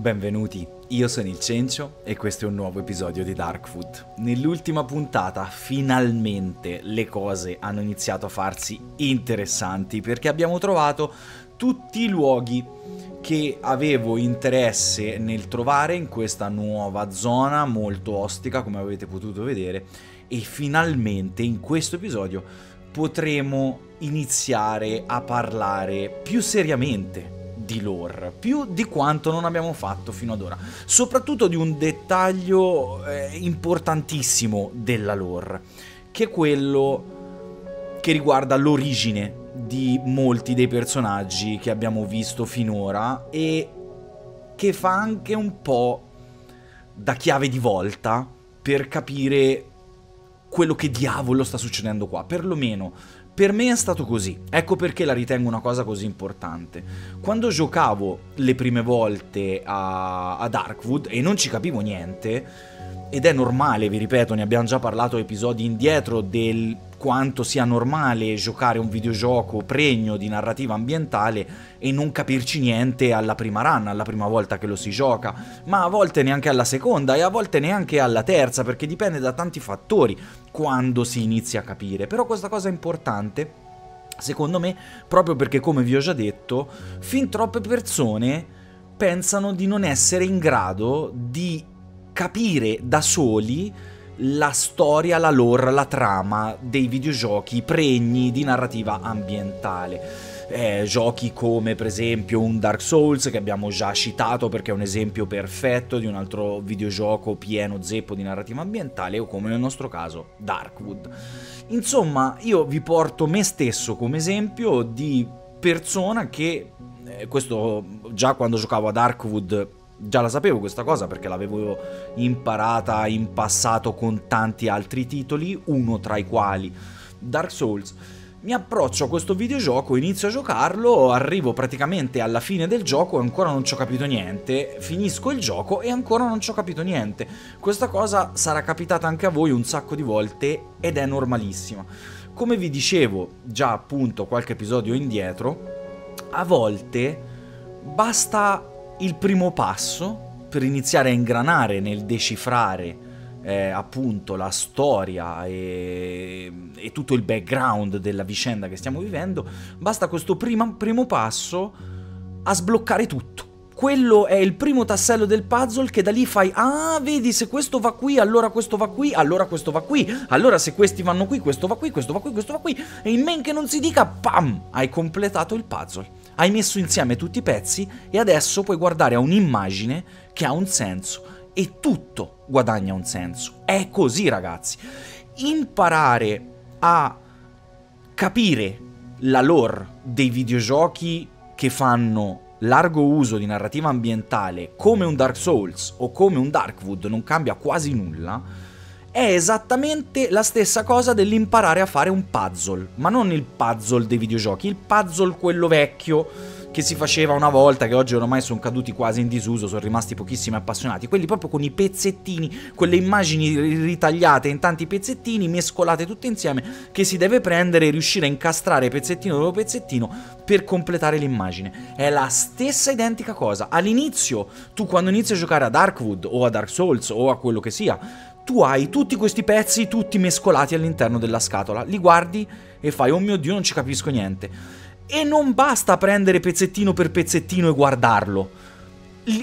Benvenuti, io sono il Cencio e questo è un nuovo episodio di Darkfood. Nell'ultima puntata finalmente le cose hanno iniziato a farsi interessanti perché abbiamo trovato tutti i luoghi che avevo interesse nel trovare in questa nuova zona molto ostica come avete potuto vedere e finalmente in questo episodio potremo iniziare a parlare più seriamente di lore, più di quanto non abbiamo fatto fino ad ora, soprattutto di un dettaglio eh, importantissimo della lore, che è quello che riguarda l'origine di molti dei personaggi che abbiamo visto finora e che fa anche un po' da chiave di volta per capire quello che diavolo sta succedendo qua, perlomeno per me è stato così, ecco perché la ritengo una cosa così importante. Quando giocavo le prime volte a, a Darkwood e non ci capivo niente, ed è normale, vi ripeto, ne abbiamo già parlato episodi indietro del quanto sia normale giocare un videogioco pregno di narrativa ambientale e non capirci niente alla prima run, alla prima volta che lo si gioca, ma a volte neanche alla seconda e a volte neanche alla terza perché dipende da tanti fattori, quando si inizia a capire. Però questa cosa è importante, secondo me, proprio perché, come vi ho già detto, fin troppe persone pensano di non essere in grado di capire da soli la storia, la lore, la trama dei videogiochi pregni di narrativa ambientale eh, giochi come per esempio un Dark Souls che abbiamo già citato perché è un esempio perfetto di un altro videogioco pieno zeppo di narrativa ambientale o come nel nostro caso Darkwood. Insomma, io vi porto me stesso come esempio di persona che eh, questo già quando giocavo a Darkwood già la sapevo questa cosa perché l'avevo imparata in passato con tanti altri titoli, uno tra i quali Dark Souls mi approccio a questo videogioco, inizio a giocarlo, arrivo praticamente alla fine del gioco e ancora non ci ho capito niente, finisco il gioco e ancora non ci ho capito niente. Questa cosa sarà capitata anche a voi un sacco di volte ed è normalissima. Come vi dicevo già appunto qualche episodio indietro, a volte basta il primo passo per iniziare a ingranare nel decifrare eh, appunto la storia e, e, tutto il background della vicenda che stiamo vivendo, basta questo prima, primo passo a sbloccare tutto. Quello è il primo tassello del puzzle che da lì fai, ah vedi se questo va qui, allora questo va qui, allora questo va qui, allora se questi vanno qui, questo va qui, questo va qui, questo va qui, e in men che non si dica, pam, hai completato il puzzle. Hai messo insieme tutti i pezzi e adesso puoi guardare a un'immagine che ha un senso e tutto guadagna un senso. È così, ragazzi. Imparare a capire la lore dei videogiochi che fanno largo uso di narrativa ambientale come un Dark Souls o come un Darkwood non cambia quasi nulla, è esattamente la stessa cosa dell'imparare a fare un puzzle, ma non il puzzle dei videogiochi, il puzzle quello vecchio che si faceva una volta, che oggi ormai sono caduti quasi in disuso, sono rimasti pochissimi appassionati, quelli proprio con i pezzettini, quelle immagini ritagliate in tanti pezzettini, mescolate tutte insieme, che si deve prendere e riuscire a incastrare pezzettino dopo pezzettino per completare l'immagine. È la stessa identica cosa. All'inizio, tu quando inizi a giocare a Darkwood o a Dark Souls o a quello che sia, tu hai tutti questi pezzi tutti mescolati all'interno della scatola, li guardi e fai oh mio dio non ci capisco niente. E non basta prendere pezzettino per pezzettino e guardarlo.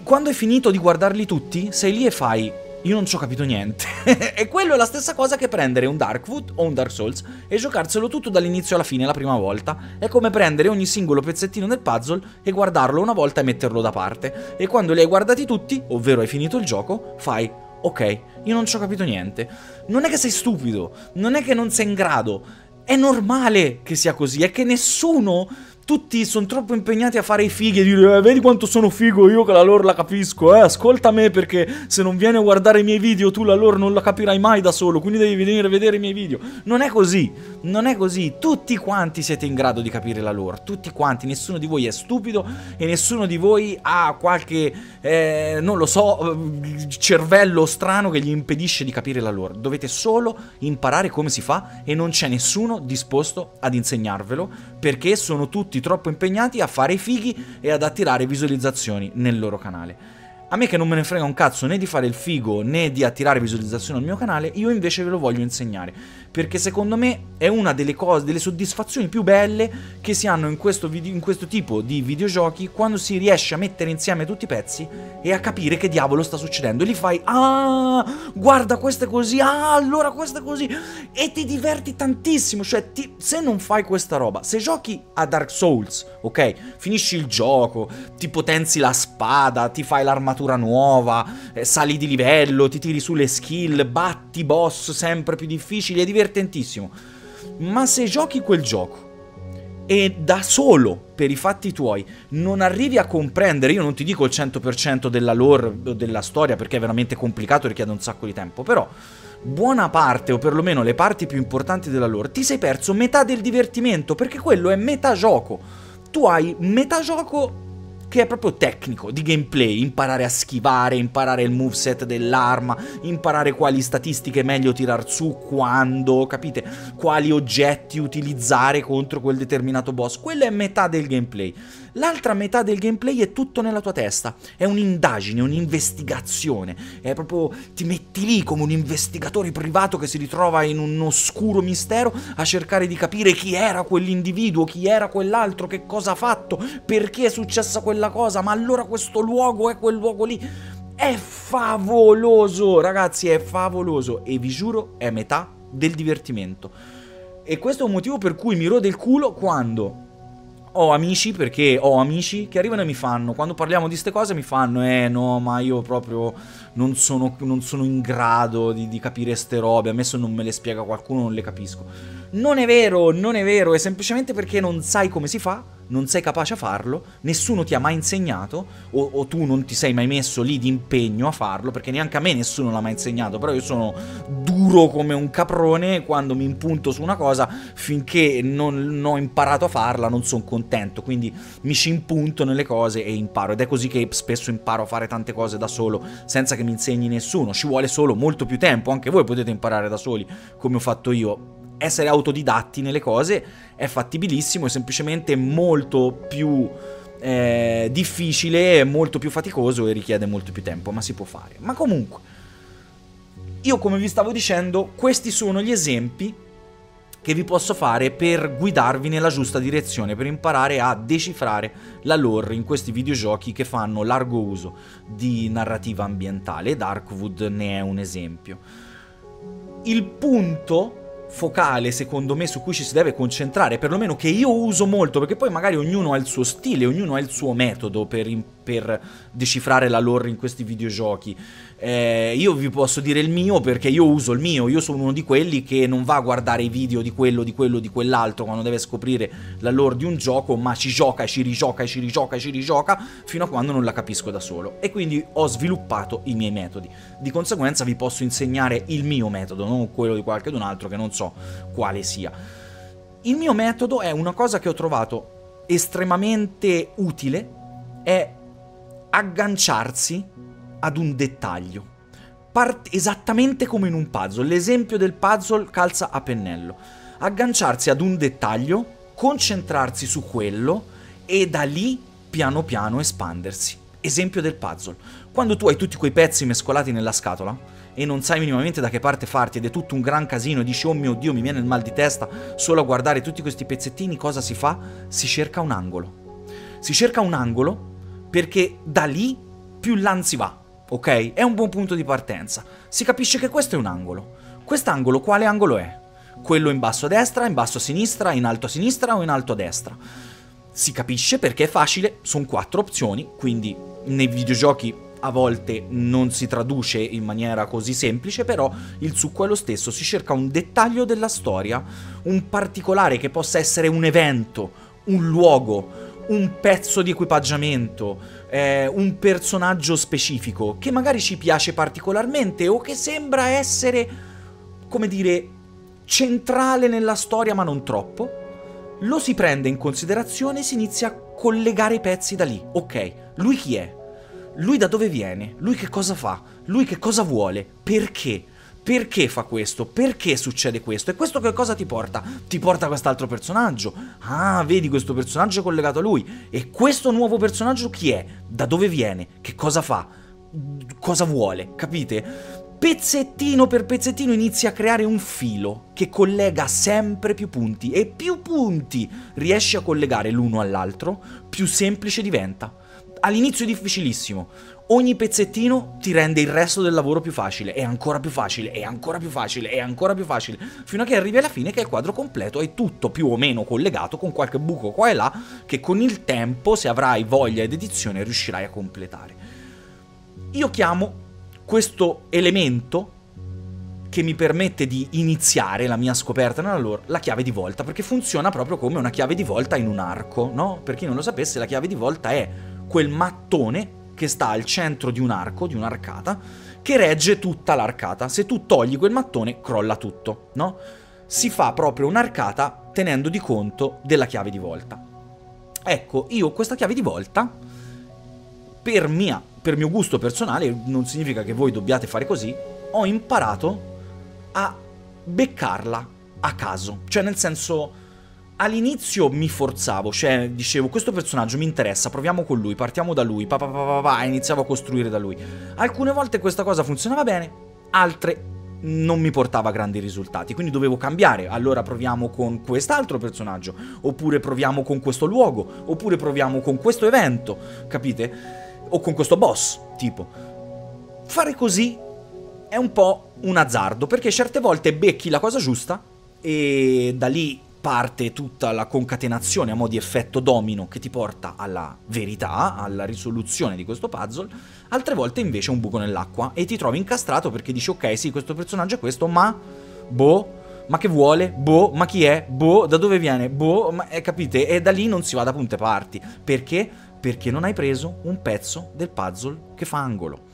Quando hai finito di guardarli tutti, sei lì e fai io non ci ho capito niente. e quello è la stessa cosa che prendere un Darkwood o un Dark Souls e giocarselo tutto dall'inizio alla fine la prima volta. È come prendere ogni singolo pezzettino del puzzle e guardarlo una volta e metterlo da parte. E quando li hai guardati tutti, ovvero hai finito il gioco, fai ok, io non ci ho capito niente. Non è che sei stupido, non è che non sei in grado è normale che sia così, è che nessuno tutti sono troppo impegnati a fare i fighi e dire eh, vedi quanto sono figo io che la lore la capisco, eh, ascolta me perché se non vieni a guardare i miei video tu la lore non la capirai mai da solo, quindi devi venire a vedere i miei video. Non è così, non è così, tutti quanti siete in grado di capire la lore, tutti quanti, nessuno di voi è stupido e nessuno di voi ha qualche, eh, non lo so, eh, cervello strano che gli impedisce di capire la lore, dovete solo imparare come si fa e non c'è nessuno disposto ad insegnarvelo perché sono tutti tutti troppo impegnati a fare i fighi e ad attirare visualizzazioni nel loro canale. A me che non me ne frega un cazzo né di fare il figo né di attirare visualizzazione al mio canale, io invece ve lo voglio insegnare. Perché secondo me è una delle cose, delle soddisfazioni più belle che si hanno in questo, video, in questo tipo di videogiochi quando si riesce a mettere insieme tutti i pezzi e a capire che diavolo sta succedendo. E lì fai, ah, guarda questo è così, ah, allora questo è così. E ti diverti tantissimo, cioè ti, se non fai questa roba, se giochi a Dark Souls, ok? Finisci il gioco, ti potenzi la spada, ti fai l'armatura un'armatura nuova, eh, sali di livello, ti tiri sulle skill, batti boss sempre più difficili, è divertentissimo. Ma se giochi quel gioco e da solo per i fatti tuoi non arrivi a comprendere, io non ti dico il 100% della lore o della storia perché è veramente complicato, e richiede un sacco di tempo, però buona parte o perlomeno le parti più importanti della lore ti sei perso metà del divertimento perché quello è metà gioco. Tu hai metà gioco che è proprio tecnico, di gameplay, imparare a schivare, imparare il moveset dell'arma, imparare quali statistiche è meglio tirar su, quando, capite? Quali oggetti utilizzare contro quel determinato boss, quella è metà del gameplay. L'altra metà del gameplay è tutto nella tua testa, è un'indagine, un'investigazione, è proprio ti metti lì come un investigatore privato che si ritrova in un oscuro mistero a cercare di capire chi era quell'individuo, chi era quell'altro, che cosa ha fatto, perché è successa quella cosa, ma allora questo luogo è quel luogo lì. È favoloso, ragazzi, è favoloso e vi giuro è metà del divertimento. E questo è un motivo per cui mi rode il culo quando ho amici perché ho amici che arrivano e mi fanno, quando parliamo di queste cose mi fanno, eh no, ma io proprio non sono, non sono in grado di, di capire queste robe, a me se non me le spiega qualcuno non le capisco. Non è vero, non è vero, è semplicemente perché non sai come si fa, non sei capace a farlo, nessuno ti ha mai insegnato o, o, tu non ti sei mai messo lì di impegno a farlo, perché neanche a me nessuno l'ha mai insegnato, però io sono duro come un caprone quando mi impunto su una cosa finché non, non ho imparato a farla non sono contento, quindi mi ci impunto nelle cose e imparo ed è così che spesso imparo a fare tante cose da solo senza che mi insegni nessuno, ci vuole solo molto più tempo, anche voi potete imparare da soli come ho fatto io. Essere autodidatti nelle cose è fattibilissimo, è semplicemente molto più eh, difficile, molto più faticoso e richiede molto più tempo, ma si può fare. Ma comunque, io come vi stavo dicendo, questi sono gli esempi che vi posso fare per guidarvi nella giusta direzione, per imparare a decifrare la lore in questi videogiochi che fanno largo uso di narrativa ambientale e Darkwood ne è un esempio. Il punto focale secondo me su cui ci si deve concentrare, perlomeno che io uso molto, perché poi magari ognuno ha il suo stile, ognuno ha il suo metodo per, per decifrare la lore in questi videogiochi. Eh, io vi posso dire il mio perché io uso il mio, io sono uno di quelli che non va a guardare i video di quello, di quello, di quell'altro quando deve scoprire la lore di un gioco, ma ci gioca e ci rigioca e ci rigioca e ci rigioca fino a quando non la capisco da solo. E quindi ho sviluppato i miei metodi. Di conseguenza vi posso insegnare il mio metodo, non quello di qualcun altro che non so quale sia. Il mio metodo è una cosa che ho trovato estremamente utile, è agganciarsi ad un dettaglio. Part- esattamente come in un puzzle, l'esempio del puzzle calza a pennello. Agganciarsi ad un dettaglio, concentrarsi su quello e da lì piano piano espandersi. Esempio del puzzle. Quando tu hai tutti quei pezzi mescolati nella scatola e non sai minimamente da che parte farti ed è tutto un gran casino e dici oh mio dio mi viene il mal di testa solo a guardare tutti questi pezzettini, cosa si fa? Si cerca un angolo. Si cerca un angolo perché da lì più l'anzi va, ok? È un buon punto di partenza. Si capisce che questo è un angolo. Quest'angolo quale angolo è? Quello in basso a destra, in basso a sinistra, in alto a sinistra o in alto a destra? Si capisce perché è facile, sono quattro opzioni, quindi nei videogiochi a volte non si traduce in maniera così semplice, però il succo è lo stesso, si cerca un dettaglio della storia, un particolare che possa essere un evento, un luogo, un pezzo di equipaggiamento, eh, un personaggio specifico che magari ci piace particolarmente o che sembra essere, come dire, centrale nella storia ma non troppo, lo si prende in considerazione e si inizia a collegare i pezzi da lì. Ok, lui chi è? Lui da dove viene? Lui che cosa fa? Lui che cosa vuole? Perché? Perché fa questo? Perché succede questo? E questo che cosa ti porta? Ti porta quest'altro personaggio. Ah, vedi questo personaggio è collegato a lui. E questo nuovo personaggio chi è? Da dove viene? Che cosa fa? Cosa vuole? Capite? pezzettino per pezzettino inizia a creare un filo che collega sempre più punti e più punti riesci a collegare l'uno all'altro, più semplice diventa all'inizio è difficilissimo. Ogni pezzettino ti rende il resto del lavoro più facile, e ancora più facile, e ancora più facile, e ancora più facile, fino a che arrivi alla fine che è il quadro completo è tutto più o meno collegato con qualche buco qua e là che con il tempo, se avrai voglia ed edizione, riuscirai a completare. Io chiamo questo elemento che mi permette di iniziare la mia scoperta nella lore, la chiave di volta, perché funziona proprio come una chiave di volta in un arco, no? Per chi non lo sapesse, la chiave di volta è quel mattone che sta al centro di un arco, di un'arcata, che regge tutta l'arcata. Se tu togli quel mattone, crolla tutto, no? Si fa proprio un'arcata tenendo di conto della chiave di volta. Ecco, io questa chiave di volta, per, mia, per mio gusto personale, non significa che voi dobbiate fare così, ho imparato a beccarla a caso. Cioè, nel senso All'inizio mi forzavo, cioè dicevo questo personaggio mi interessa, proviamo con lui, partiamo da lui, pa, pa, pa, pa e iniziavo a costruire da lui. Alcune volte questa cosa funzionava bene, altre non mi portava grandi risultati, quindi dovevo cambiare. Allora proviamo con quest'altro personaggio, oppure proviamo con questo luogo, oppure proviamo con questo evento, capite? O con questo boss, tipo. Fare così è un po' un azzardo, perché certe volte becchi la cosa giusta e da lì parte tutta la concatenazione a mo' di effetto domino che ti porta alla verità, alla risoluzione di questo puzzle, altre volte invece un buco nell'acqua e ti trovi incastrato perché dici ok sì questo personaggio è questo ma boh ma che vuole? Boh, ma chi è? Boh, da dove viene? Boh, ma eh, capite? E da lì non si va da punte parti. Perché? Perché non hai preso un pezzo del puzzle che fa angolo.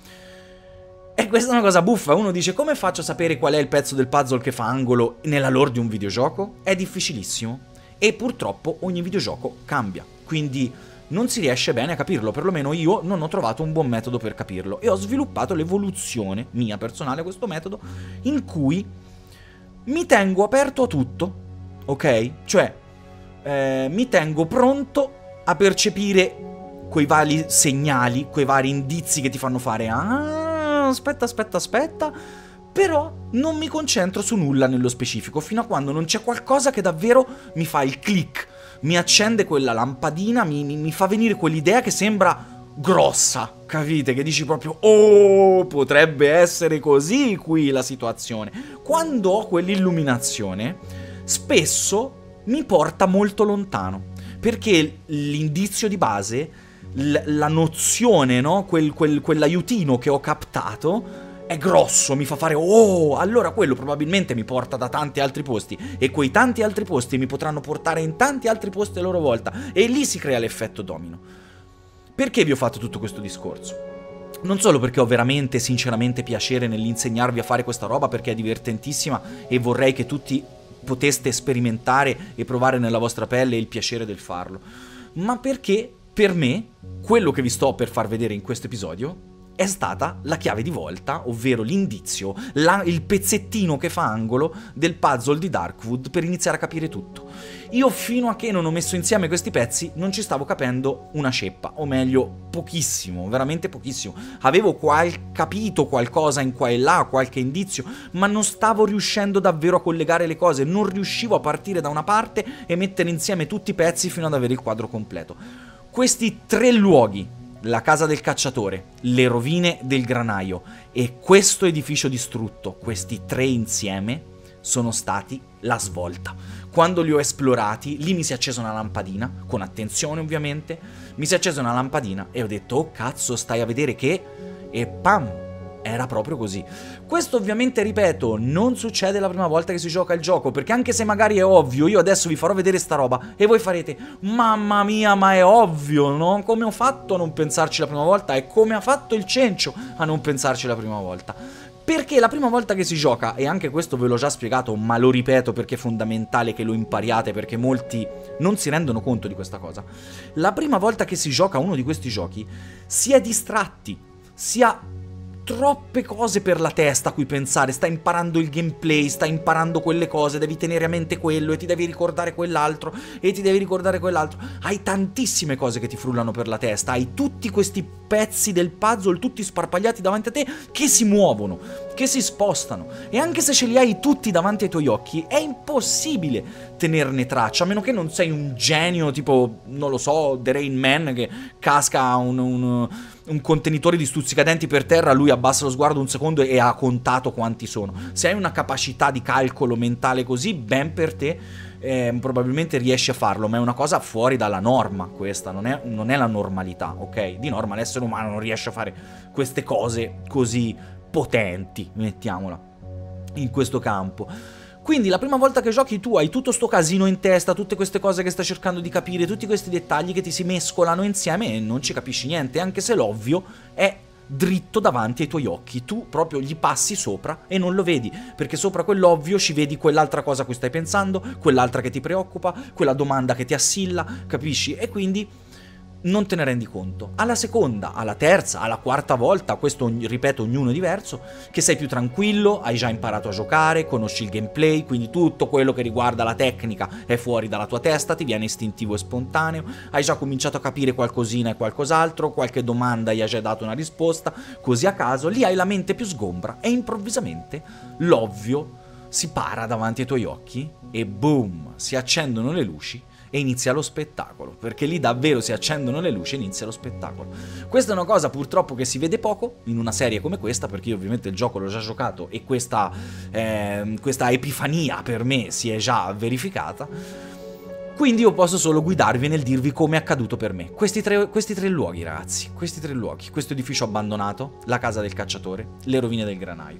E questa è una cosa buffa, uno dice come faccio a sapere qual è il pezzo del puzzle che fa angolo nella lore di un videogioco? È difficilissimo e purtroppo ogni videogioco cambia, quindi non si riesce bene a capirlo, perlomeno io non ho trovato un buon metodo per capirlo e ho sviluppato l'evoluzione mia personale, questo metodo in cui mi tengo aperto a tutto, ok? Cioè eh, mi tengo pronto a percepire quei vari segnali, quei vari indizi che ti fanno fare ah aspetta, aspetta, aspetta, però non mi concentro su nulla nello specifico, fino a quando non c'è qualcosa che davvero mi fa il click, mi accende quella lampadina, mi, mi, mi fa venire quell'idea che sembra grossa, capite? Che dici proprio, oh, potrebbe essere così qui la situazione. Quando ho quell'illuminazione, spesso mi porta molto lontano, perché l'indizio di base la nozione, no? Quel, quel, quell'aiutino che ho captato è grosso, mi fa fare oh, allora quello probabilmente mi porta da tanti altri posti e quei tanti altri posti mi potranno portare in tanti altri posti a loro volta e lì si crea l'effetto domino. Perché vi ho fatto tutto questo discorso? Non solo perché ho veramente, sinceramente piacere nell'insegnarvi a fare questa roba perché è divertentissima e vorrei che tutti poteste sperimentare e provare nella vostra pelle il piacere del farlo, ma perché per me, quello che vi sto per far vedere in questo episodio è stata la chiave di volta, ovvero l'indizio, la, il pezzettino che fa angolo del puzzle di Darkwood per iniziare a capire tutto. Io fino a che non ho messo insieme questi pezzi non ci stavo capendo una ceppa, o meglio pochissimo, veramente pochissimo. Avevo qual- capito qualcosa in qua e là, qualche indizio, ma non stavo riuscendo davvero a collegare le cose, non riuscivo a partire da una parte e mettere insieme tutti i pezzi fino ad avere il quadro completo questi tre luoghi, la casa del cacciatore, le rovine del granaio e questo edificio distrutto, questi tre insieme, sono stati la svolta. Quando li ho esplorati, lì mi si è accesa una lampadina, con attenzione ovviamente, mi si è accesa una lampadina e ho detto, oh cazzo, stai a vedere che... E pam, era proprio così. Questo ovviamente, ripeto, non succede la prima volta che si gioca il gioco, perché anche se magari è ovvio, io adesso vi farò vedere sta roba e voi farete Mamma mia, ma è ovvio, no? Come ho fatto a non pensarci la prima volta e come ha fatto il cencio a non pensarci la prima volta? Perché la prima volta che si gioca, e anche questo ve l'ho già spiegato, ma lo ripeto perché è fondamentale che lo impariate, perché molti non si rendono conto di questa cosa, la prima volta che si gioca uno di questi giochi si è distratti, si ha troppe cose per la testa a cui pensare, sta imparando il gameplay, sta imparando quelle cose, devi tenere a mente quello e ti devi ricordare quell'altro e ti devi ricordare quell'altro. Hai tantissime cose che ti frullano per la testa, hai tutti questi pezzi del puzzle tutti sparpagliati davanti a te che si muovono, che si spostano e anche se ce li hai tutti davanti ai tuoi occhi è impossibile tenerne traccia, a meno che non sei un genio tipo, non lo so, The Rain Man che casca un, un un contenitore di stuzzicadenti per terra, lui abbassa lo sguardo un secondo e ha contato quanti sono. Se hai una capacità di calcolo mentale così, ben per te, eh, probabilmente riesci a farlo, ma è una cosa fuori dalla norma questa, non è, non è la normalità, ok? Di norma l'essere umano non riesce a fare queste cose così potenti, mettiamola, in questo campo. Quindi la prima volta che giochi tu hai tutto sto casino in testa, tutte queste cose che stai cercando di capire, tutti questi dettagli che ti si mescolano insieme e non ci capisci niente, anche se l'ovvio è dritto davanti ai tuoi occhi, tu proprio gli passi sopra e non lo vedi, perché sopra quell'ovvio ci vedi quell'altra cosa a cui stai pensando, quell'altra che ti preoccupa, quella domanda che ti assilla, capisci? E quindi non te ne rendi conto. Alla seconda, alla terza, alla quarta volta, questo ripeto ognuno diverso, che sei più tranquillo, hai già imparato a giocare, conosci il gameplay, quindi tutto quello che riguarda la tecnica è fuori dalla tua testa, ti viene istintivo e spontaneo, hai già cominciato a capire qualcosina e qualcos'altro, qualche domanda gli hai già dato una risposta, così a caso, lì hai la mente più sgombra e improvvisamente l'ovvio si para davanti ai tuoi occhi e boom, si accendono le luci e inizia lo spettacolo, perché lì davvero si accendono le luci e inizia lo spettacolo. Questa è una cosa purtroppo che si vede poco in una serie come questa, perché io ovviamente il gioco l'ho già giocato e questa, eh, questa epifania per me si è già verificata. Quindi io posso solo guidarvi nel dirvi come è accaduto per me. Questi tre, questi tre, luoghi, ragazzi, questi tre luoghi, questo edificio abbandonato, la casa del cacciatore, le rovine del granaio,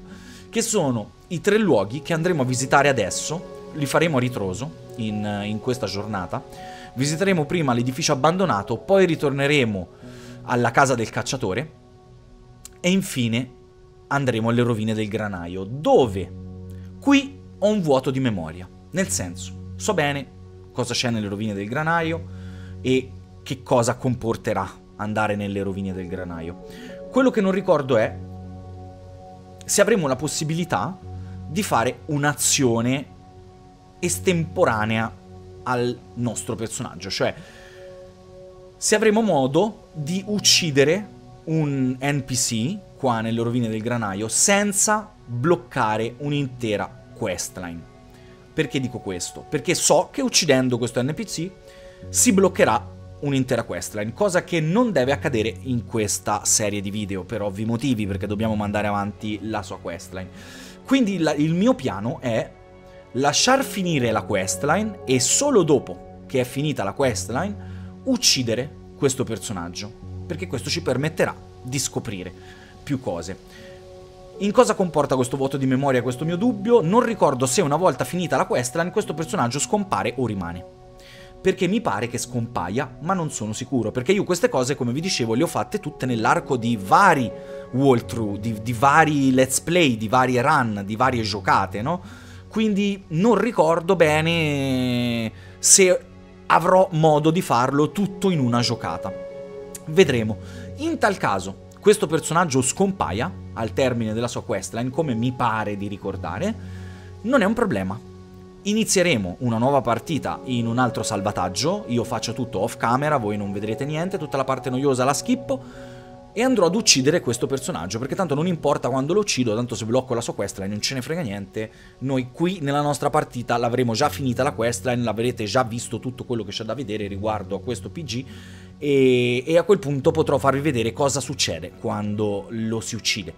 che sono i tre luoghi che andremo a visitare adesso li faremo a ritroso in, in questa giornata. Visiteremo prima l'edificio abbandonato, poi ritorneremo alla casa del cacciatore e infine andremo alle rovine del granaio, dove qui ho un vuoto di memoria. Nel senso, so bene cosa c'è nelle rovine del granaio e che cosa comporterà andare nelle rovine del granaio. Quello che non ricordo è se avremo la possibilità di fare un'azione estemporanea al nostro personaggio, cioè se avremo modo di uccidere un NPC qua nelle rovine del granaio senza bloccare un'intera questline. Perché dico questo? Perché so che uccidendo questo NPC si bloccherà un'intera questline, cosa che non deve accadere in questa serie di video per ovvi motivi, perché dobbiamo mandare avanti la sua questline. Quindi la, il mio piano è lasciar finire la questline e solo dopo che è finita la questline uccidere questo personaggio, perché questo ci permetterà di scoprire più cose. In cosa comporta questo vuoto di memoria questo mio dubbio? Non ricordo se una volta finita la questline questo personaggio scompare o rimane. Perché mi pare che scompaia, ma non sono sicuro, perché io queste cose, come vi dicevo, le ho fatte tutte nell'arco di vari walkthrough, di, di vari let's play, di varie run, di varie giocate, no? quindi non ricordo bene se avrò modo di farlo tutto in una giocata. Vedremo. In tal caso, questo personaggio scompaia al termine della sua questline, come mi pare di ricordare, non è un problema. Inizieremo una nuova partita in un altro salvataggio, io faccio tutto off camera, voi non vedrete niente, tutta la parte noiosa la schippo, e andrò ad uccidere questo personaggio, perché tanto non importa quando lo uccido, tanto se blocco la sua questline non ce ne frega niente, noi qui nella nostra partita l'avremo già finita la questline, l'avrete già visto tutto quello che c'è da vedere riguardo a questo PG, e, e, a quel punto potrò farvi vedere cosa succede quando lo si uccide,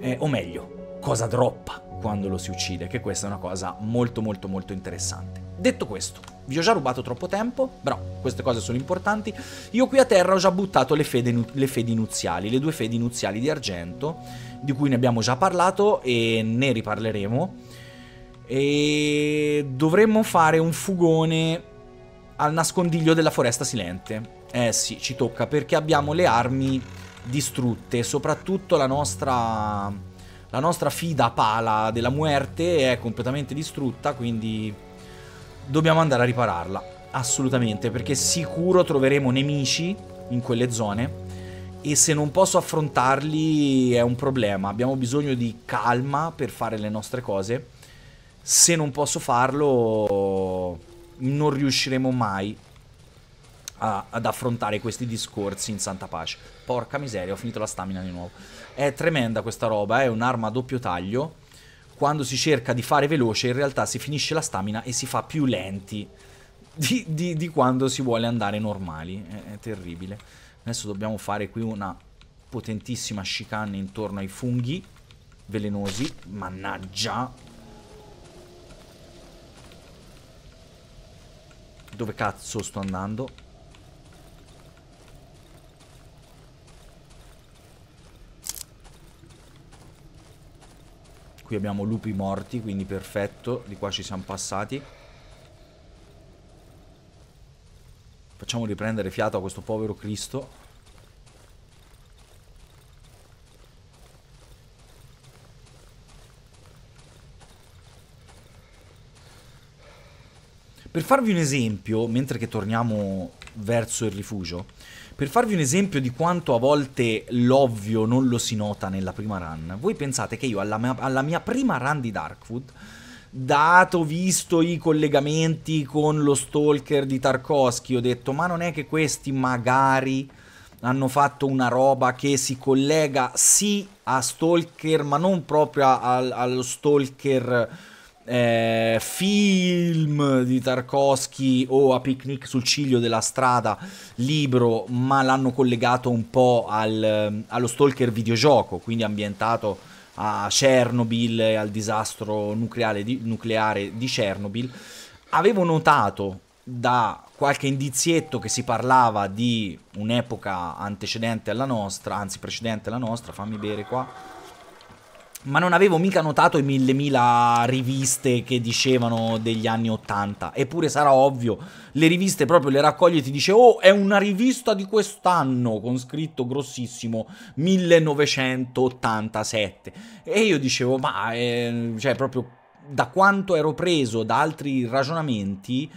eh, o meglio, cosa droppa quando lo si uccide, che questa è una cosa molto molto molto interessante. Detto questo, vi ho già rubato troppo tempo, però queste cose sono importanti. Io qui a terra ho già buttato le, fede, le fedi nuziali, le due fedi nuziali di argento, di cui ne abbiamo già parlato e ne riparleremo. E dovremmo fare un fugone al nascondiglio della foresta silente. Eh sì, ci tocca perché abbiamo le armi distrutte, soprattutto la nostra la nostra fida pala della muerte è completamente distrutta, quindi dobbiamo andare a ripararla, assolutamente, perché sicuro troveremo nemici in quelle zone e se non posso affrontarli è un problema, abbiamo bisogno di calma per fare le nostre cose, se non posso farlo non riusciremo mai a, ad affrontare questi discorsi in santa pace. Porca miseria, ho finito la stamina di nuovo. È tremenda questa roba, eh, è un'arma a doppio taglio quando si cerca di fare veloce in realtà si finisce la stamina e si fa più lenti di, di, di quando si vuole andare normali. È, è, terribile. Adesso dobbiamo fare qui una potentissima chicane intorno ai funghi velenosi. Mannaggia. Dove cazzo sto andando? Qui abbiamo lupi morti, quindi perfetto. Di qua ci siamo passati. Facciamo riprendere fiato a questo povero Cristo. Per farvi un esempio, mentre che torniamo verso il rifugio, per farvi un esempio di quanto a volte l'ovvio non lo si nota nella prima run, voi pensate che io alla mia, alla mia prima run di Darkwood dato, visto i collegamenti con lo stalker di Tarkovsky, ho detto ma non è che questi magari hanno fatto una roba che si collega sì a stalker ma non proprio allo stalker eh, film di Tarkovsky o A Picnic sul ciglio della strada, libro, ma l'hanno collegato un po' al, eh, allo stalker videogioco, quindi ambientato a Chernobyl e al disastro nucleare di, nucleare di Chernobyl. Avevo notato da qualche indizietto che si parlava di un'epoca antecedente alla nostra, anzi precedente alla nostra, fammi bere qua ma non avevo mica notato i mille mila riviste che dicevano degli anni Ottanta. Eppure sarà ovvio, le riviste proprio le raccoglie e ti dice oh è una rivista di quest'anno con scritto grossissimo 1987. E io dicevo ma eh, cioè proprio da quanto ero preso da altri ragionamenti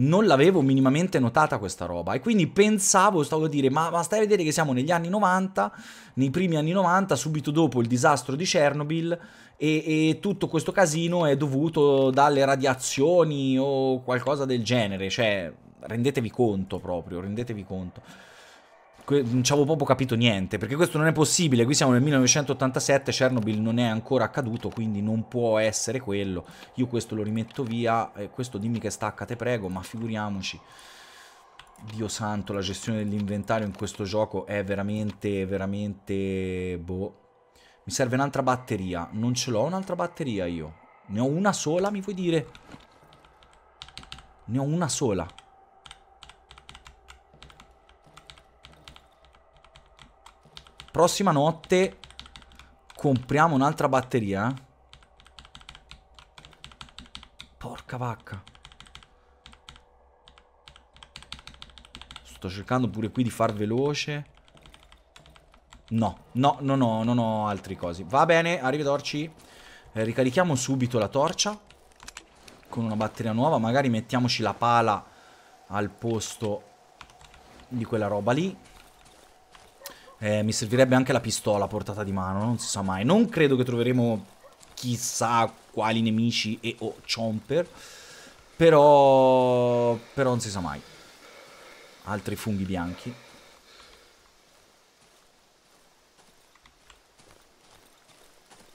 non l'avevo minimamente notata questa roba e quindi pensavo, stavo a dire, ma, ma, stai a vedere che siamo negli anni 90, nei primi anni 90, subito dopo il disastro di Chernobyl e, e tutto questo casino è dovuto dalle radiazioni o qualcosa del genere, cioè rendetevi conto proprio, rendetevi conto non ci avevo proprio capito niente, perché questo non è possibile, qui siamo nel 1987, Chernobyl non è ancora accaduto, quindi non può essere quello, io questo lo rimetto via, eh, questo dimmi che stacca, te prego, ma figuriamoci. Dio santo, la gestione dell'inventario in questo gioco è veramente, veramente... boh. Mi serve un'altra batteria, non ce l'ho un'altra batteria io. Ne ho una sola, mi vuoi dire? Ne ho una sola. Prossima notte compriamo un'altra batteria. Porca vacca. Sto cercando pure qui di far veloce. No, no, no, no, non ho altri cosi. Va bene, arrivederci. Eh, ricarichiamo subito la torcia. Con una batteria nuova. Magari mettiamoci la pala al posto di quella roba lì. Eh, mi servirebbe anche la pistola a portata di mano, non si sa mai. Non credo che troveremo chissà quali nemici e o oh, chomper. Però... però non si sa mai. Altri funghi bianchi.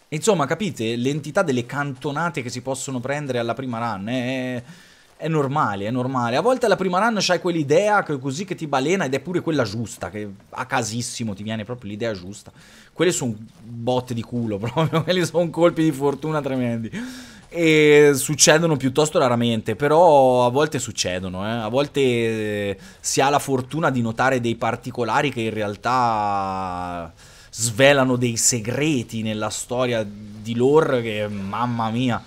Insomma, capite l'entità delle cantonate che si possono prendere alla prima run? È... Eh, è normale, è normale. A volte alla prima run c'hai quell'idea che così che ti balena ed è pure quella giusta, che a casissimo ti viene proprio l'idea giusta. Quelle sono botte di culo proprio, quelli sono colpi di fortuna tremendi. E succedono piuttosto raramente, però a volte succedono, eh. a volte si ha la fortuna di notare dei particolari che in realtà svelano dei segreti nella storia di lore che mamma mia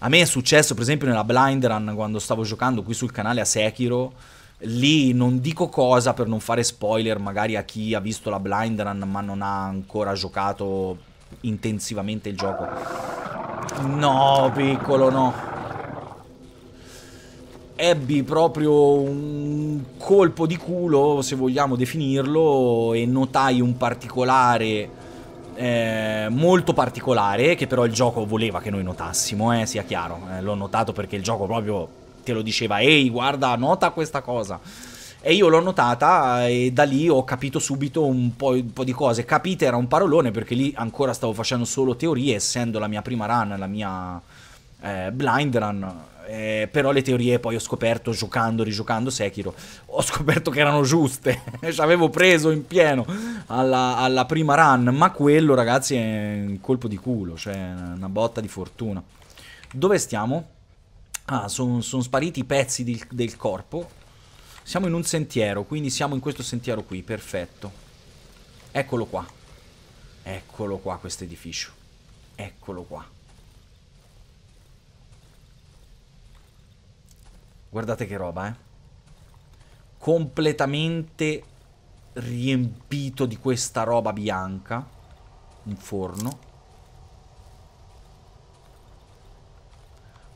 a me è successo, per esempio, nella Blind Run quando stavo giocando qui sul canale a Sekiro. Lì non dico cosa per non fare spoiler, magari a chi ha visto la Blind Run ma non ha ancora giocato intensivamente il gioco. No, piccolo, no. Ebbi proprio un colpo di culo, se vogliamo definirlo, e notai un particolare eh, molto particolare che però il gioco voleva che noi notassimo, eh, sia chiaro. Eh, l'ho notato perché il gioco proprio te lo diceva, ehi guarda, nota questa cosa. E io l'ho notata eh, e da lì ho capito subito un po', un po', di cose. Capite era un parolone perché lì ancora stavo facendo solo teorie, essendo la mia prima run, la mia eh, blind run eh, però le teorie poi ho scoperto, giocando, rigiocando Sekiro, ho scoperto che erano giuste. Ci avevo preso in pieno alla, alla, prima run. Ma quello, ragazzi, è un colpo di culo. Cioè, una botta di fortuna. Dove stiamo? Ah, sono son spariti i pezzi di, del corpo. Siamo in un sentiero, quindi siamo in questo sentiero qui, perfetto. Eccolo qua. Eccolo qua questo edificio. Eccolo qua. Guardate che roba, eh. Completamente riempito di questa roba bianca. Un forno.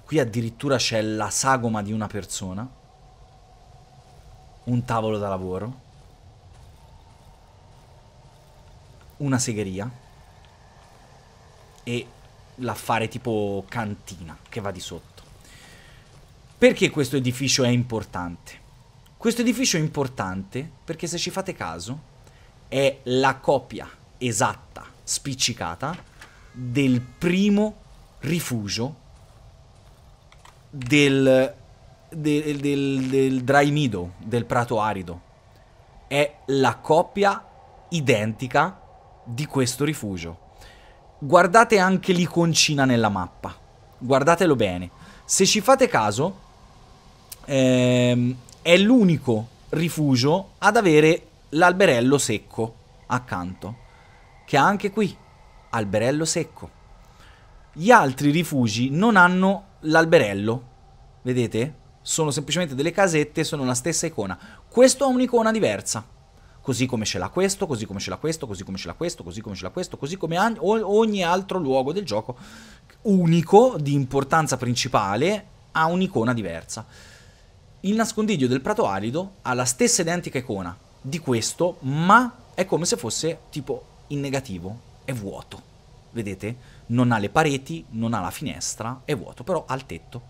Qui addirittura c'è la sagoma di una persona. Un tavolo da lavoro. Una segheria. E l'affare tipo cantina che va di sotto. Perché questo edificio è importante? Questo edificio è importante perché se ci fate caso è la copia esatta, spiccicata, del primo rifugio del, del, del, del dry meadow, del prato arido. È la copia identica di questo rifugio. Guardate anche l'iconcina nella mappa, guardatelo bene. Se ci fate caso, ehm, è l'unico rifugio ad avere l'alberello secco accanto, che ha anche qui alberello secco. Gli altri rifugi non hanno l'alberello, vedete? Sono semplicemente delle casette, sono la stessa icona. Questo ha un'icona diversa. Così come ce l'ha questo, così come ce l'ha questo, così come ce l'ha questo, così come ce l'ha questo, così come ogni altro luogo del gioco unico di importanza principale ha un'icona diversa. Il nascondiglio del prato arido ha la stessa identica icona di questo, ma è come se fosse tipo in negativo, è vuoto. Vedete? Non ha le pareti, non ha la finestra, è vuoto, però ha il tetto.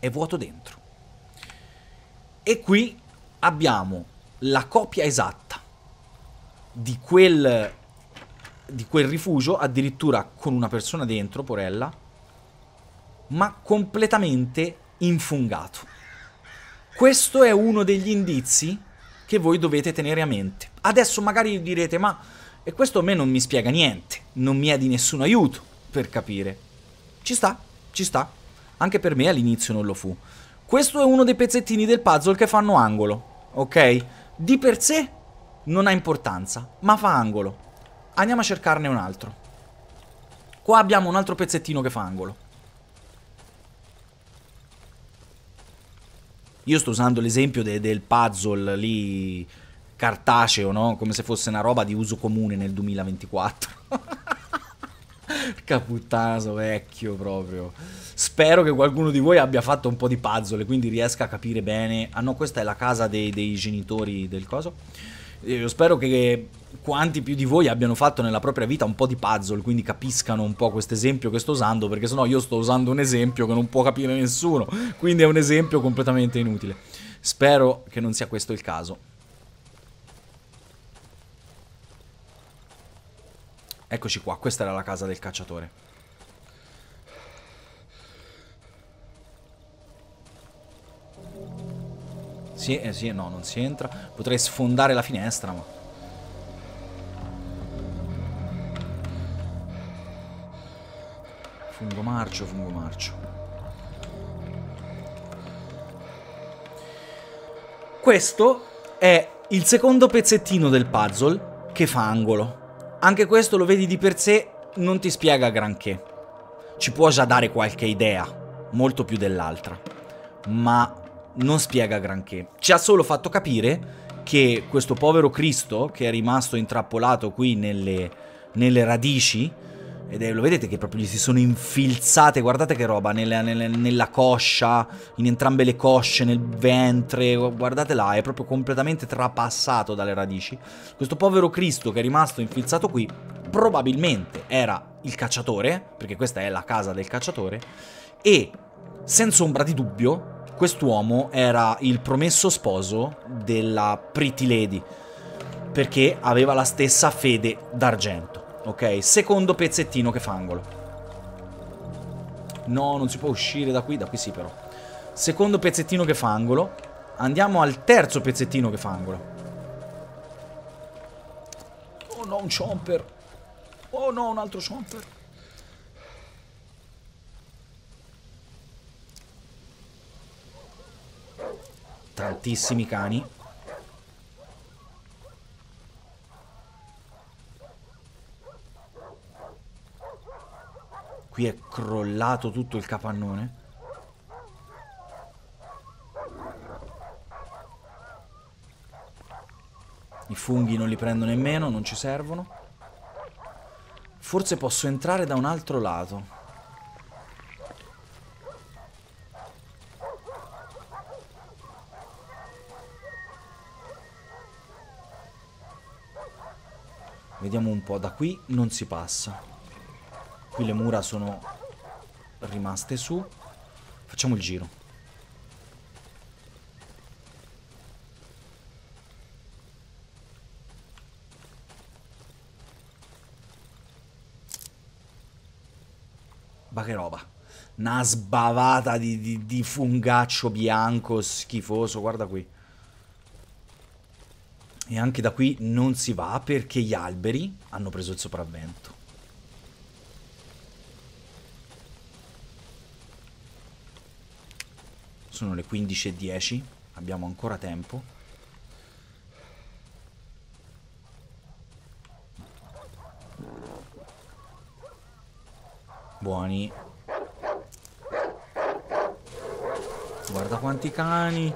È vuoto dentro. E qui abbiamo la copia esatta di quel, di quel rifugio, addirittura con una persona dentro, porella, ma completamente infungato. Questo è uno degli indizi che voi dovete tenere a mente. Adesso magari direte, ma e questo a me non mi spiega niente, non mi è di nessun aiuto per capire. Ci sta, ci sta. Anche per me all'inizio non lo fu. Questo è uno dei pezzettini del puzzle che fanno angolo, ok? Di per sé non ha importanza, ma fa angolo. Andiamo a cercarne un altro. Qua abbiamo un altro pezzettino che fa angolo. Io sto usando l'esempio de del puzzle lì cartaceo, no? Come se fosse una roba di uso comune nel 2024. Porca puttana, vecchio proprio. Spero che qualcuno di voi abbia fatto un po' di puzzle e quindi riesca a capire bene. Ah no, questa è la casa dei, dei genitori del coso. Io spero che quanti più di voi abbiano fatto nella propria vita un po' di puzzle, quindi capiscano un po' questo esempio che sto usando, perché sennò io sto usando un esempio che non può capire nessuno, quindi è un esempio completamente inutile. Spero che non sia questo il caso. Eccoci qua, questa era la casa del cacciatore. si, eh, sì, no, non si entra. Potrei sfondare la finestra, ma... Fungo marcio, fungo marcio. Questo è il secondo pezzettino del puzzle che fa angolo. Anche questo lo vedi di per sé, non ti spiega granché. Ci può già dare qualche idea, molto più dell'altra. Ma non spiega granché. Ci ha solo fatto capire che questo povero Cristo, che è rimasto intrappolato qui nelle, nelle radici, ed è, lo vedete che proprio gli si sono infilzate, guardate che roba, nella, nella, nella coscia, in entrambe le cosce, nel ventre, guardate là, è proprio completamente trapassato dalle radici. Questo povero Cristo che è rimasto infilzato qui, probabilmente era il cacciatore, perché questa è la casa del cacciatore, e senza ombra di dubbio Quest'uomo era il promesso sposo della Pretty Lady, perché aveva la stessa fede d'argento. Ok, secondo pezzettino che fangolo. No, non si può uscire da qui, da qui sì però. Secondo pezzettino che fangolo. Andiamo al terzo pezzettino che fangolo. Oh no, un chomper. Oh no, un altro chomper. tantissimi cani. Qui è crollato tutto il capannone. I funghi non li prendo nemmeno, non ci servono. Forse posso entrare da un altro lato. Vediamo un po', da qui non si passa. Qui le mura sono rimaste su. Facciamo il giro. Ma che roba. Una sbavata di, di, di fungaccio bianco schifoso, guarda qui. E anche da qui non si va perché gli alberi hanno preso il sopravvento. Sono le 15.10, abbiamo ancora tempo. Buoni. Guarda quanti cani.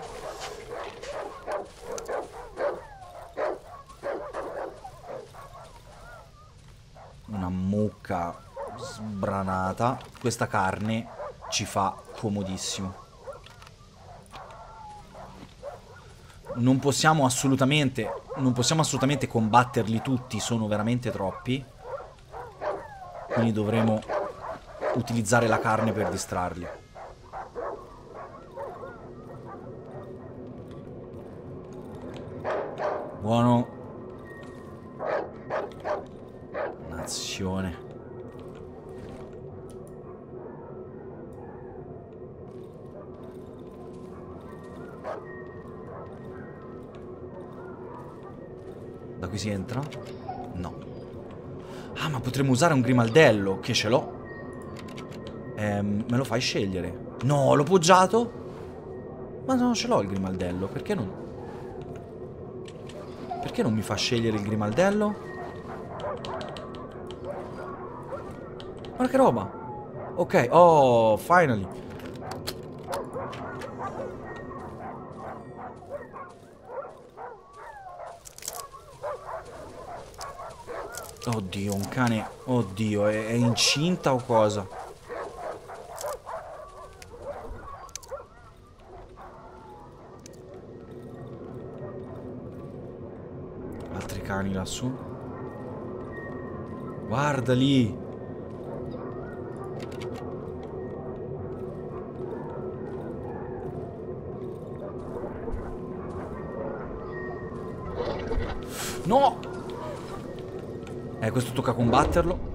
una mucca sbranata. Questa carne ci fa comodissimo. Non possiamo assolutamente, non possiamo assolutamente combatterli tutti, sono veramente troppi. Quindi dovremo utilizzare la carne per distrarli. Buono. missione. Da qui si entra? No. Ah, ma potremmo usare un grimaldello, che ce l'ho. Ehm, me lo fai scegliere. No, l'ho poggiato? Ma non ce l'ho il grimaldello, perché non... Perché non mi fa scegliere il grimaldello? Guarda che roba. Ok, oh, finally. Oddio, un cane. Oddio, è, è incinta o cosa? Altri cani lassù. Guarda lì. No! Eh, questo tocca combatterlo.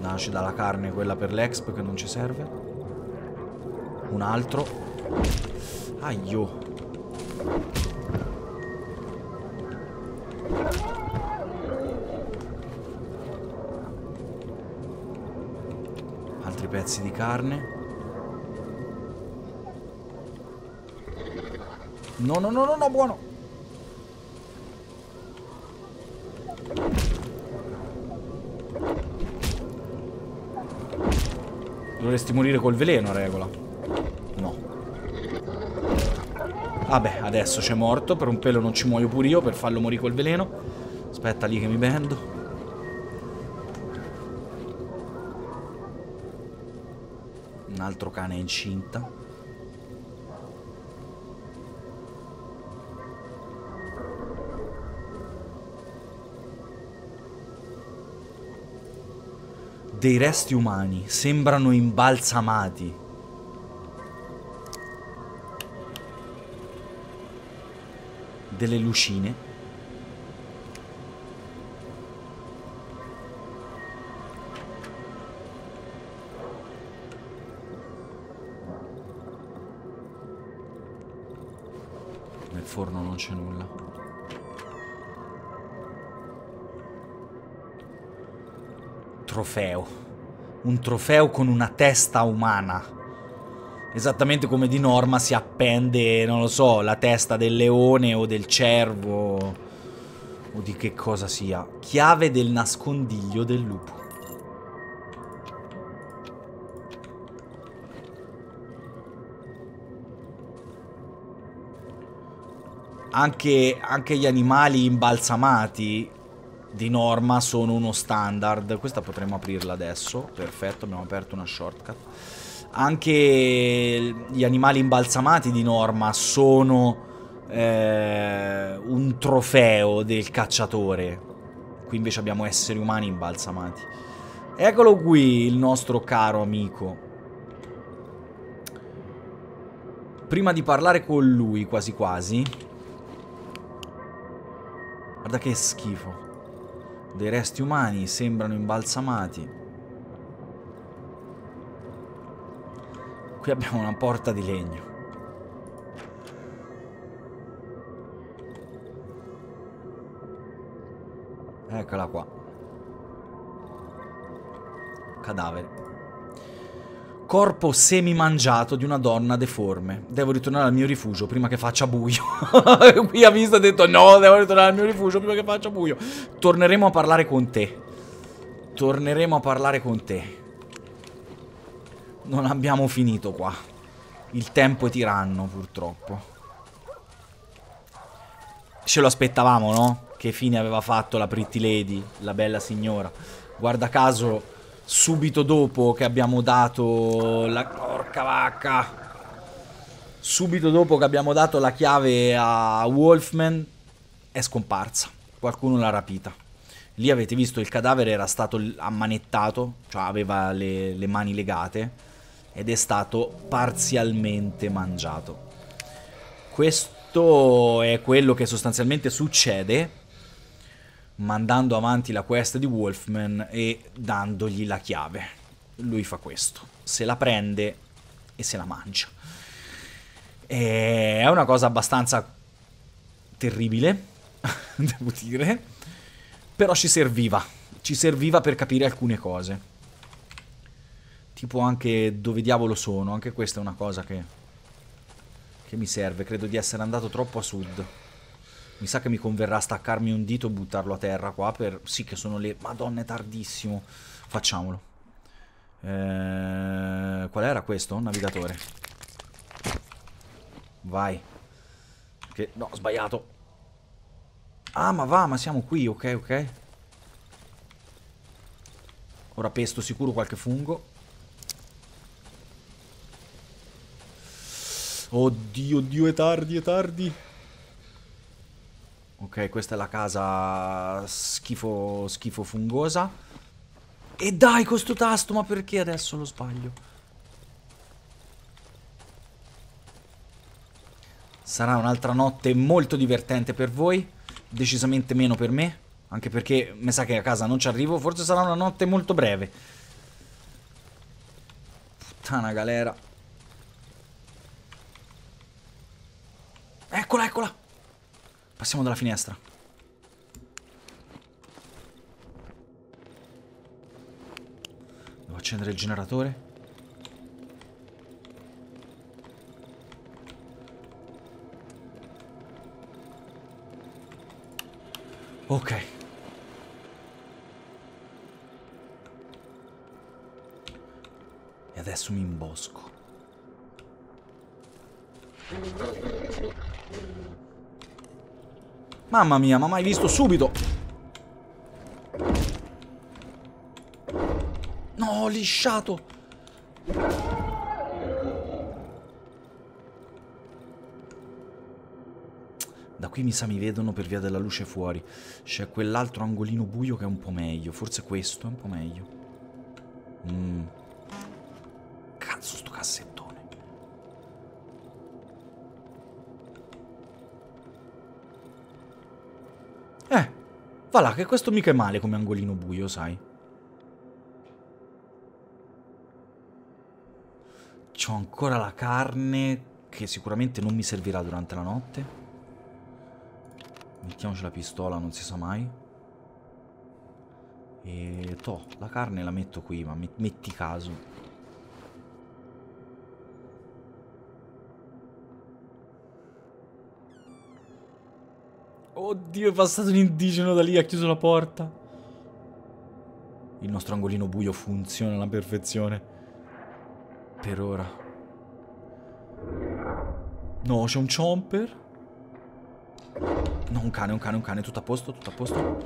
Nasce dalla carne quella per l'exp che non ci serve. Un altro. Aio. Altri pezzi di carne. No, no, no, no, no, buono. Dovresti morire col veleno, a regola. No. Vabbè, adesso c'è morto. Per un pelo non ci muoio pure io per farlo morire col veleno. Aspetta lì che mi bendo. Un altro cane incinta. dei resti umani, sembrano imbalsamati. Delle lucine. Nel forno non c'è nulla. trofeo. Un trofeo con una testa umana. Esattamente come di norma si appende, non lo so, la testa del leone o del cervo o di che cosa sia. Chiave del nascondiglio del lupo. Anche, anche, gli animali imbalsamati di norma sono uno standard. Questa potremmo aprirla adesso. Perfetto, abbiamo aperto una shortcut. Anche gli animali imbalsamati di norma sono eh, un trofeo del cacciatore. Qui invece abbiamo esseri umani imbalsamati. Eccolo qui il nostro caro amico. Prima di parlare con lui, quasi quasi. Guarda che schifo dei resti umani sembrano imbalsamati. Qui abbiamo una porta di legno. Eccola qua. Cadavere. Corpo semi-mangiato di una donna deforme. Devo ritornare al mio rifugio prima che faccia buio. Qui ha visto e ha detto no, devo ritornare al mio rifugio prima che faccia buio. Torneremo a parlare con te. Torneremo a parlare con te. Non abbiamo finito qua. Il tempo è tiranno, purtroppo. Ce lo aspettavamo, no? Che fine aveva fatto la Pretty Lady, la bella signora. Guarda caso subito dopo che abbiamo dato la porca vacca subito dopo che abbiamo dato la chiave a Wolfman è scomparsa qualcuno l'ha rapita lì avete visto il cadavere era stato ammanettato cioè aveva le, le mani legate ed è stato parzialmente mangiato questo è quello che sostanzialmente succede mandando avanti la quest di Wolfman e dandogli la chiave. Lui fa questo, se la prende e se la mangia. E è una cosa abbastanza terribile, devo dire, però ci serviva, ci serviva per capire alcune cose. Tipo anche dove diavolo sono, anche questa è una cosa che, che mi serve, credo di essere andato troppo a sud mi sa che mi converrà staccarmi un dito e buttarlo a terra qua per... Sì che sono le... Madonna, è tardissimo. Facciamolo. Eh, qual era questo? Navigatore. Vai. Che... No, sbagliato. Ah, ma va, ma siamo qui, ok, ok. Ora pesto sicuro qualche fungo. Oddio, oddio, è tardi, è tardi. Ok, questa è la casa schifo, schifo fungosa. E dai, questo tasto, ma perché adesso lo sbaglio? Sarà un'altra notte molto divertente per voi, decisamente meno per me, anche perché mi sa che a casa non ci arrivo, forse sarà una notte molto breve. Puttana galera. Eccola, eccola! Passiamo dalla finestra. Devo accendere il generatore. Ok. E adesso mi imbosco. Mamma mia, ma mai visto subito! No, lisciato! Da qui mi sa mi vedono per via della luce fuori. C'è quell'altro angolino buio che è un po' meglio. Forse questo è un po' meglio. Mmm... Va là, che questo mica è male come angolino buio, sai. C'ho ancora la carne, che sicuramente non mi servirà durante la notte. Mettiamoci la pistola, non si sa mai. E... Toh, la carne la metto qui, ma metti caso. Oddio, è passato un indigeno da lì, ha chiuso la porta. Il nostro angolino buio funziona alla perfezione. Per ora. No, c'è un chomper. No, un cane, un cane, un cane. Tutto a posto, tutto a posto.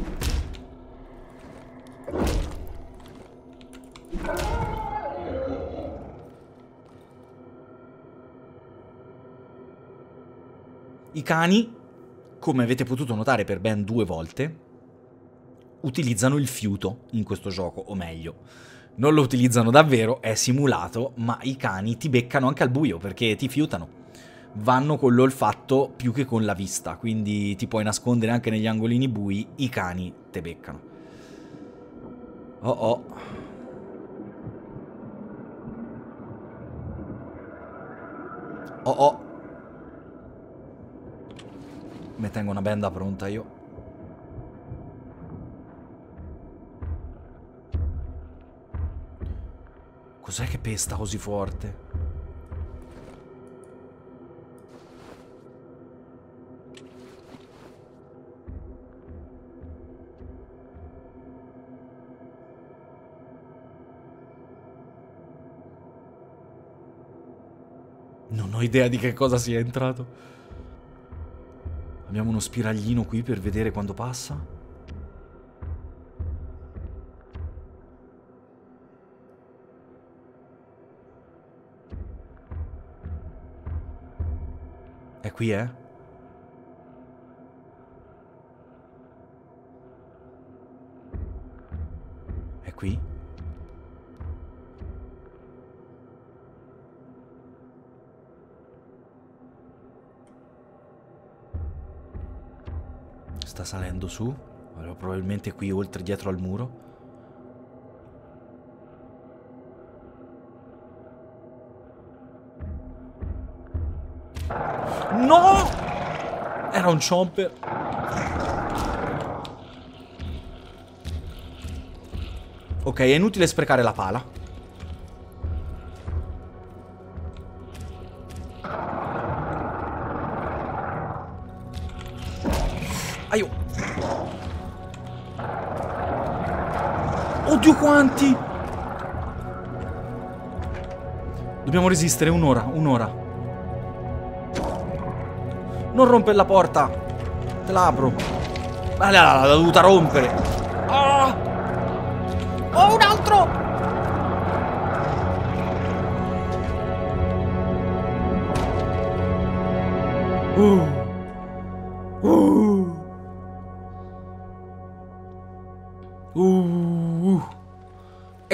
I cani come avete potuto notare per ben due volte, utilizzano il fiuto in questo gioco, o meglio, non lo utilizzano davvero, è simulato, ma i cani ti beccano anche al buio perché ti fiutano. Vanno con l'olfatto più che con la vista, quindi ti puoi nascondere anche negli angolini bui, i cani te beccano. Oh oh. Oh oh mi tengo una benda pronta io. Cos'è che pesta così forte? Non ho idea di che cosa sia entrato. Abbiamo uno spiraglino qui per vedere quando passa? È qui, eh? È qui? sta salendo su. probabilmente qui oltre, dietro al muro. No! Era un chomper. Ok, è inutile sprecare la pala. Dobbiamo resistere un'ora, un'ora. Non rompere la porta. Te la apro. Ah, là, l'ha dovuta rompere. Oh! oh, un altro! Uh.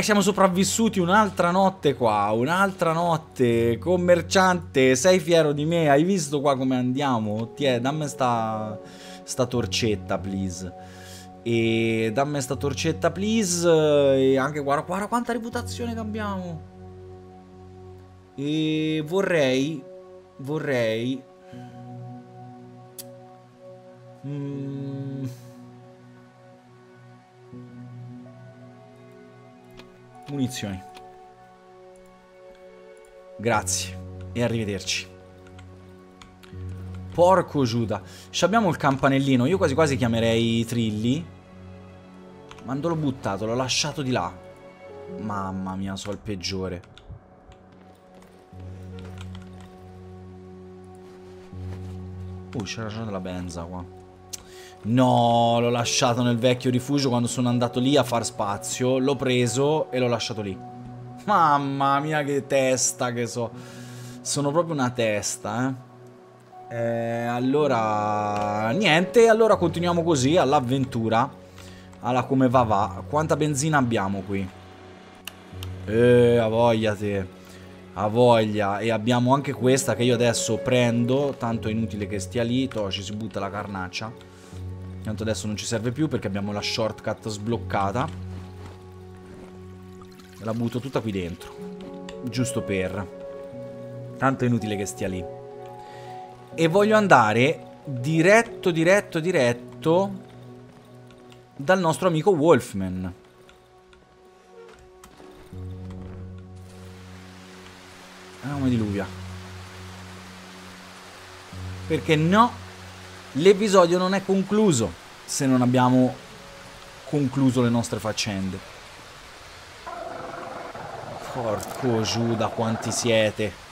siamo sopravvissuti un'altra notte qua, un'altra notte. Commerciante, sei fiero di me? Hai visto qua come andiamo? Tiè, dammi sta, sta torcetta, please. E dammi sta torcetta, please. E anche guarda, guarda quanta reputazione che abbiamo. E vorrei... Vorrei... Mmm... munizioni. Grazie e arrivederci. Porco Giuda. Ci abbiamo il campanellino. Io quasi quasi chiamerei Trilli. Ma non l'ho buttato, l'ho lasciato di là. Mamma mia, so il peggiore. Uh, c'era già della benza qua. No, l'ho lasciato nel vecchio rifugio quando sono andato lì a far spazio. L'ho preso e l'ho lasciato lì. Mamma mia che testa che so. Sono proprio una testa, eh. Eh, allora, niente, allora continuiamo così all'avventura. Alla come va va. Quanta benzina abbiamo qui? Eh, a voglia te. A voglia. E abbiamo anche questa che io adesso prendo. Tanto è inutile che stia lì. Toh, ci si butta la carnaccia. Tanto adesso non ci serve più perché abbiamo la shortcut sbloccata. La butto tutta qui dentro. Giusto per. Tanto è inutile che stia lì. E voglio andare diretto, diretto, diretto dal nostro amico Wolfman. Ah, una diluvia. Perché no? l'episodio non è concluso se non abbiamo concluso le nostre faccende. Porco Giuda, quanti siete!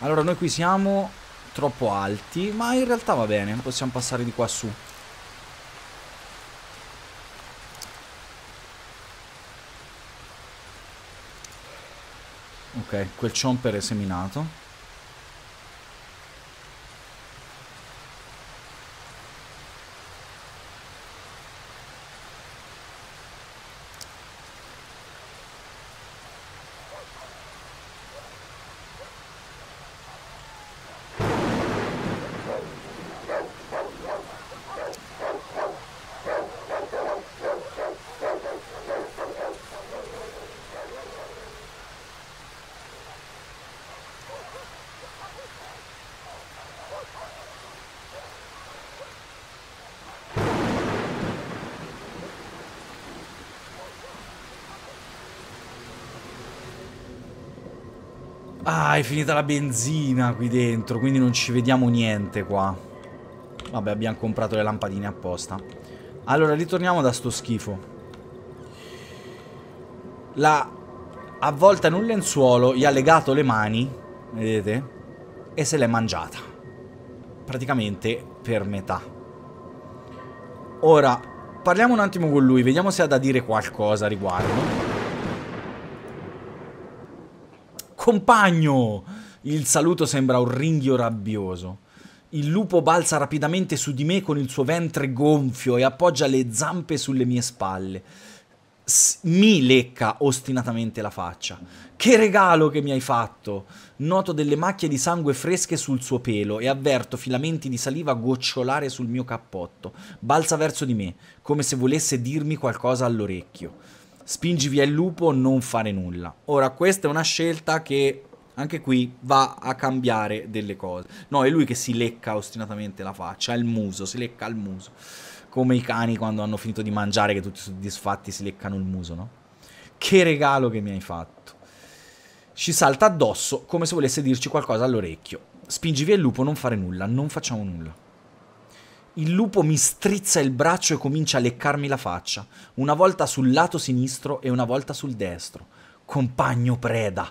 Allora noi qui siamo troppo alti, ma in realtà va bene, possiamo passare di qua su. Ok, quel chomper è seminato. Ah, è finita la benzina qui dentro, quindi non ci vediamo niente qua. Vabbè, abbiamo comprato le lampadine apposta. Allora, ritorniamo da sto schifo. La avvolta in un lenzuolo, gli ha legato le mani, vedete? E se l'è mangiata. Praticamente per metà. Ora, parliamo un attimo con lui, vediamo se ha da dire qualcosa riguardo. Compagno! Il saluto sembra un ringhio rabbioso. Il lupo balza rapidamente su di me con il suo ventre gonfio e appoggia le zampe sulle mie spalle. S mi lecca ostinatamente la faccia. Che regalo che mi hai fatto! Noto delle macchie di sangue fresche sul suo pelo e avverto filamenti di saliva gocciolare sul mio cappotto. Balza verso di me, come se volesse dirmi qualcosa all'orecchio spingi via il lupo, non fare nulla. Ora, questa è una scelta che anche qui va a cambiare delle cose. No, è lui che si lecca ostinatamente la faccia, il muso, si lecca il muso. Come i cani quando hanno finito di mangiare, che tutti soddisfatti si leccano il muso, no? Che regalo che mi hai fatto. Ci salta addosso come se volesse dirci qualcosa all'orecchio. Spingi via il lupo, non fare nulla, non facciamo nulla. Il lupo mi strizza il braccio e comincia a leccarmi la faccia, una volta sul lato sinistro e una volta sul destro. Compagno preda!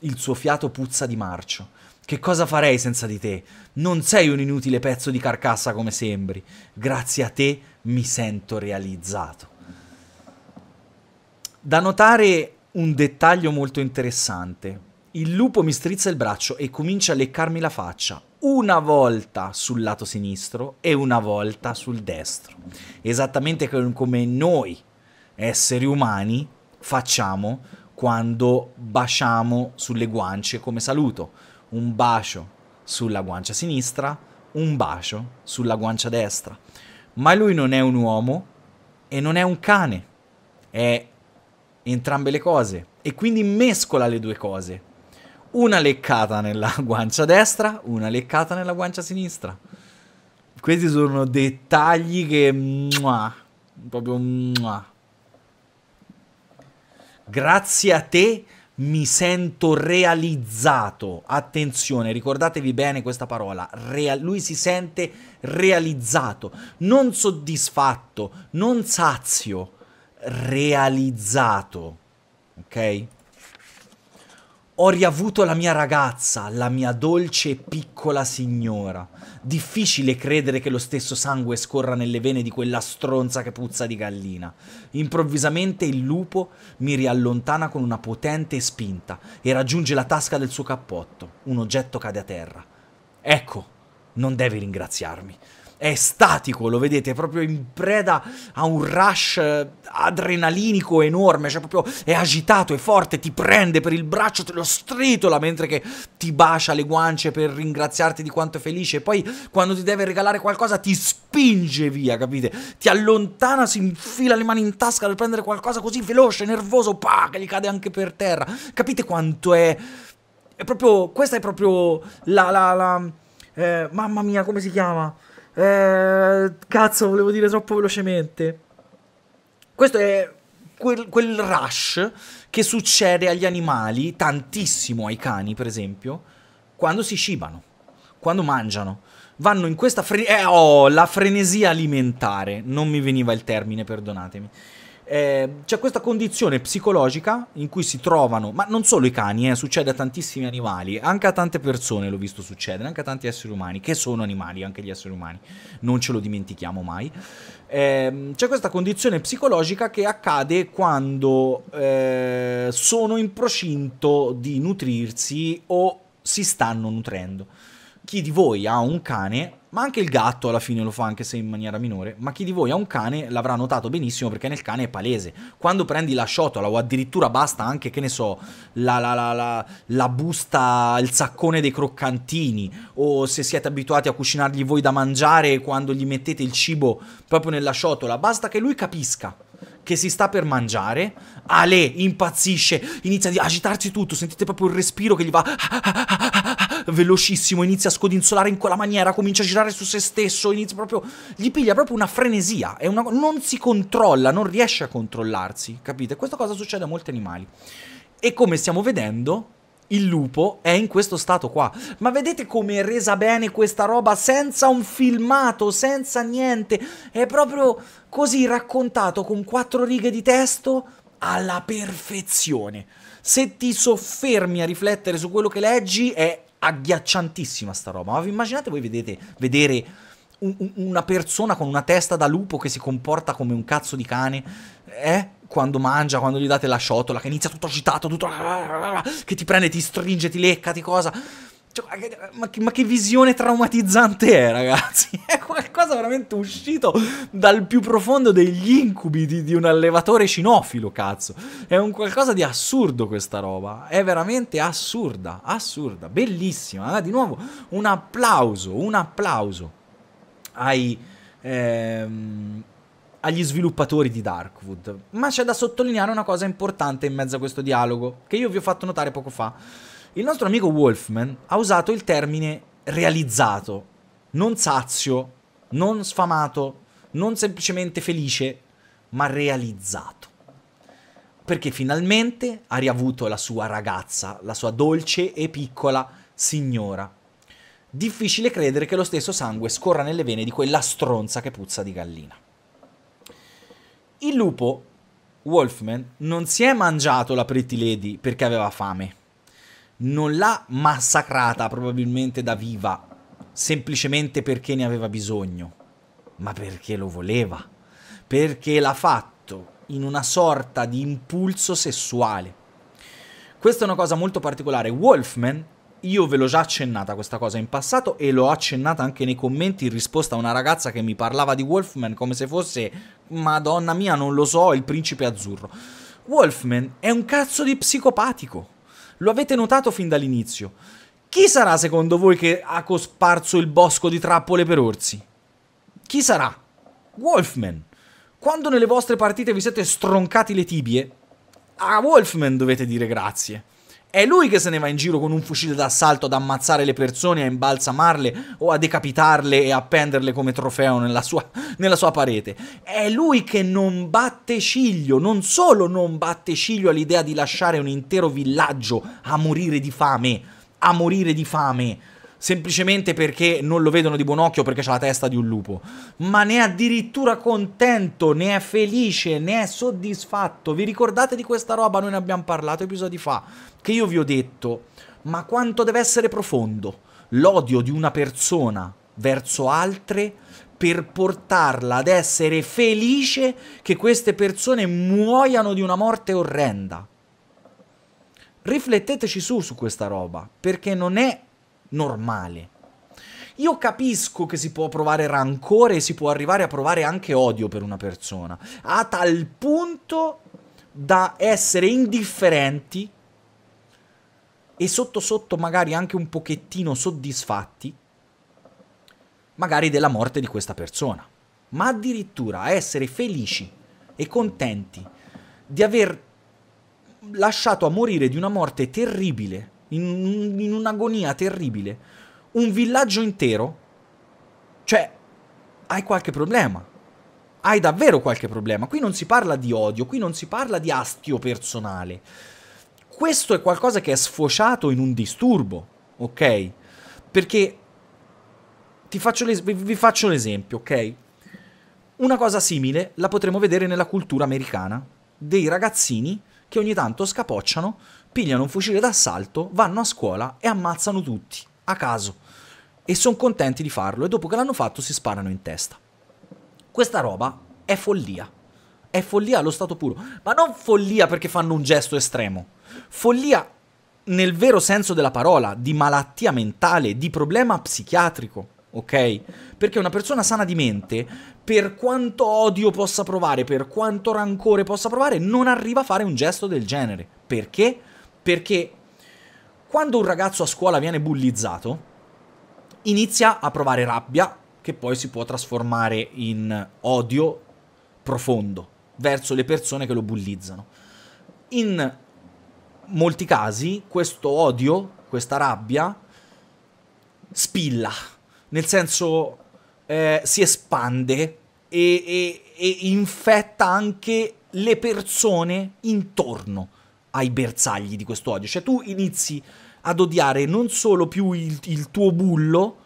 Il suo fiato puzza di marcio. Che cosa farei senza di te? Non sei un inutile pezzo di carcassa come sembri. Grazie a te mi sento realizzato. Da notare un dettaglio molto interessante. Il lupo mi strizza il braccio e comincia a leccarmi la faccia, una volta sul lato sinistro e una volta sul destro. Esattamente come noi esseri umani facciamo quando baciamo sulle guance come saluto. Un bacio sulla guancia sinistra, un bacio sulla guancia destra. Ma lui non è un uomo e non è un cane. È entrambe le cose e quindi mescola le due cose una leccata nella guancia destra, una leccata nella guancia sinistra. Questi sono dettagli che... Muah, proprio... Muah. Grazie a te mi sento realizzato. Attenzione, ricordatevi bene questa parola. Real, lui si sente realizzato, non soddisfatto, non sazio, realizzato. Ok? Ho riavuto la mia ragazza, la mia dolce e piccola signora. Difficile credere che lo stesso sangue scorra nelle vene di quella stronza che puzza di gallina. Improvvisamente il lupo mi riallontana con una potente spinta e raggiunge la tasca del suo cappotto. Un oggetto cade a terra. Ecco, non devi ringraziarmi è statico, lo vedete, è proprio in preda a un rush eh, adrenalinico enorme, cioè proprio è agitato, è forte, ti prende per il braccio, te lo stritola mentre che ti bacia le guance per ringraziarti di quanto è felice e poi quando ti deve regalare qualcosa ti spinge via, capite? Ti allontana, si infila le mani in tasca per prendere qualcosa così veloce, nervoso, pa, che gli cade anche per terra. Capite quanto è... È proprio... Questa è proprio la... la, la eh, mamma mia, come si chiama? Eh, cazzo, volevo dire troppo velocemente. Questo è quel, quel rush che succede agli animali, tantissimo ai cani, per esempio, quando si cibano, quando mangiano vanno in questa fre- eh, oh, la frenesia alimentare, non mi veniva il termine, perdonatemi eh, c'è questa condizione psicologica in cui si trovano, ma non solo i cani, eh, succede a tantissimi animali, anche a tante persone l'ho visto succedere, anche a tanti esseri umani, che sono animali, anche gli esseri umani, non ce lo dimentichiamo mai. Eh, c'è questa condizione psicologica che accade quando eh, sono in procinto di nutrirsi o si stanno nutrendo chi di voi ha un cane, ma anche il gatto alla fine lo fa anche se in maniera minore, ma chi di voi ha un cane l'avrà notato benissimo perché nel cane è palese. Quando prendi la ciotola o addirittura basta anche, che ne so, la, la, la, la busta, il saccone dei croccantini o se siete abituati a cucinargli voi da mangiare quando gli mettete il cibo proprio nella ciotola, basta che lui capisca che si sta per mangiare. Ale impazzisce, inizia ad agitarsi tutto, sentite proprio il respiro che gli va velocissimo, inizia a scodinzolare in quella maniera, comincia a girare su se stesso, inizia proprio gli piglia proprio una frenesia, una, non si controlla, non riesce a controllarsi, capite? Questa cosa succede a molti animali. E come stiamo vedendo, il lupo è in questo stato qua. Ma vedete come è resa bene questa roba senza un filmato, senza niente. È proprio così raccontato con quattro righe di testo alla perfezione. Se ti soffermi a riflettere su quello che leggi è agghiacciantissima sta roba. Ma vi immaginate voi vedete, vedere un, una persona con una testa da lupo che si comporta come un cazzo di cane, eh? Quando mangia, quando gli date la ciotola, che inizia tutto agitato, tutto... che ti prende, ti stringe, ti lecca, ti cosa... Cioè, ma, che, ma, che, visione traumatizzante è, ragazzi? È qualcosa veramente uscito dal più profondo degli incubi di, di, un allevatore cinofilo, cazzo. È un qualcosa di assurdo questa roba. È veramente assurda, assurda, bellissima. Eh? Di nuovo, un applauso, un applauso ai, ehm, agli sviluppatori di Darkwood. Ma c'è da sottolineare una cosa importante in mezzo a questo dialogo, che io vi ho fatto notare poco fa. Il nostro amico Wolfman ha usato il termine realizzato, non sazio, non sfamato, non semplicemente felice, ma realizzato. Perché finalmente ha riavuto la sua ragazza, la sua dolce e piccola signora difficile credere che lo stesso sangue scorra nelle vene di quella stronza che puzza di gallina. Il lupo, Wolfman, non si è mangiato la Pretty Lady perché aveva fame. Non l'ha massacrata probabilmente da viva, semplicemente perché ne aveva bisogno, ma perché lo voleva. Perché l'ha fatto in una sorta di impulso sessuale. Questa è una cosa molto particolare. Wolfman io ve l'ho già accennata questa cosa in passato e l'ho accennata anche nei commenti in risposta a una ragazza che mi parlava di Wolfman come se fosse, madonna mia, non lo so, il principe azzurro. Wolfman è un cazzo di psicopatico. Lo avete notato fin dall'inizio. Chi sarà secondo voi che ha cosparso il bosco di trappole per orsi? Chi sarà? Wolfman. Quando nelle vostre partite vi siete stroncati le tibie, a Wolfman dovete dire grazie. È lui che se ne va in giro con un fucile d'assalto ad ammazzare le persone, a imbalsamarle o a decapitarle e a penderle come trofeo nella sua, nella sua parete. È lui che non batte ciglio, non solo non batte ciglio all'idea di lasciare un intero villaggio a morire di fame, a morire di fame semplicemente perché non lo vedono di buon occhio perché ha la testa di un lupo, ma ne è addirittura contento, ne è felice, ne è soddisfatto. Vi ricordate di questa roba? Noi ne abbiamo parlato episodi fa, che io vi ho detto, ma quanto deve essere profondo l'odio di una persona verso altre per portarla ad essere felice che queste persone muoiano di una morte orrenda. Rifletteteci su su questa roba, perché non è normale. Io capisco che si può provare rancore e si può arrivare a provare anche odio per una persona, a tal punto da essere indifferenti e sotto sotto magari anche un pochettino soddisfatti, magari della morte di questa persona, ma addirittura a essere felici e contenti di aver lasciato a morire di una morte terribile in, in un'agonia terribile. Un villaggio intero. Cioè, hai qualche problema. Hai davvero qualche problema. Qui non si parla di odio, qui non si parla di astio personale. Questo è qualcosa che è sfociato in un disturbo, ok? Perché ti faccio vi faccio l'esempio, ok? Una cosa simile la potremo vedere nella cultura americana, dei ragazzini che ogni tanto scapocciano pigliano un fucile d'assalto, vanno a scuola e ammazzano tutti, a caso. E sono contenti di farlo e dopo che l'hanno fatto si sparano in testa. Questa roba è follia. È follia allo stato puro. Ma non follia perché fanno un gesto estremo. Follia nel vero senso della parola, di malattia mentale, di problema psichiatrico ok? Perché una persona sana di mente, per quanto odio possa provare, per quanto rancore possa provare, non arriva a fare un gesto del genere. Perché? Perché quando un ragazzo a scuola viene bullizzato, inizia a provare rabbia che poi si può trasformare in odio profondo verso le persone che lo bullizzano. In molti casi questo odio, questa rabbia, spilla, nel senso eh, si espande e, e, e infetta anche le persone intorno ai bersagli di questo odio. Cioè tu inizi ad odiare non solo più il, il tuo bullo,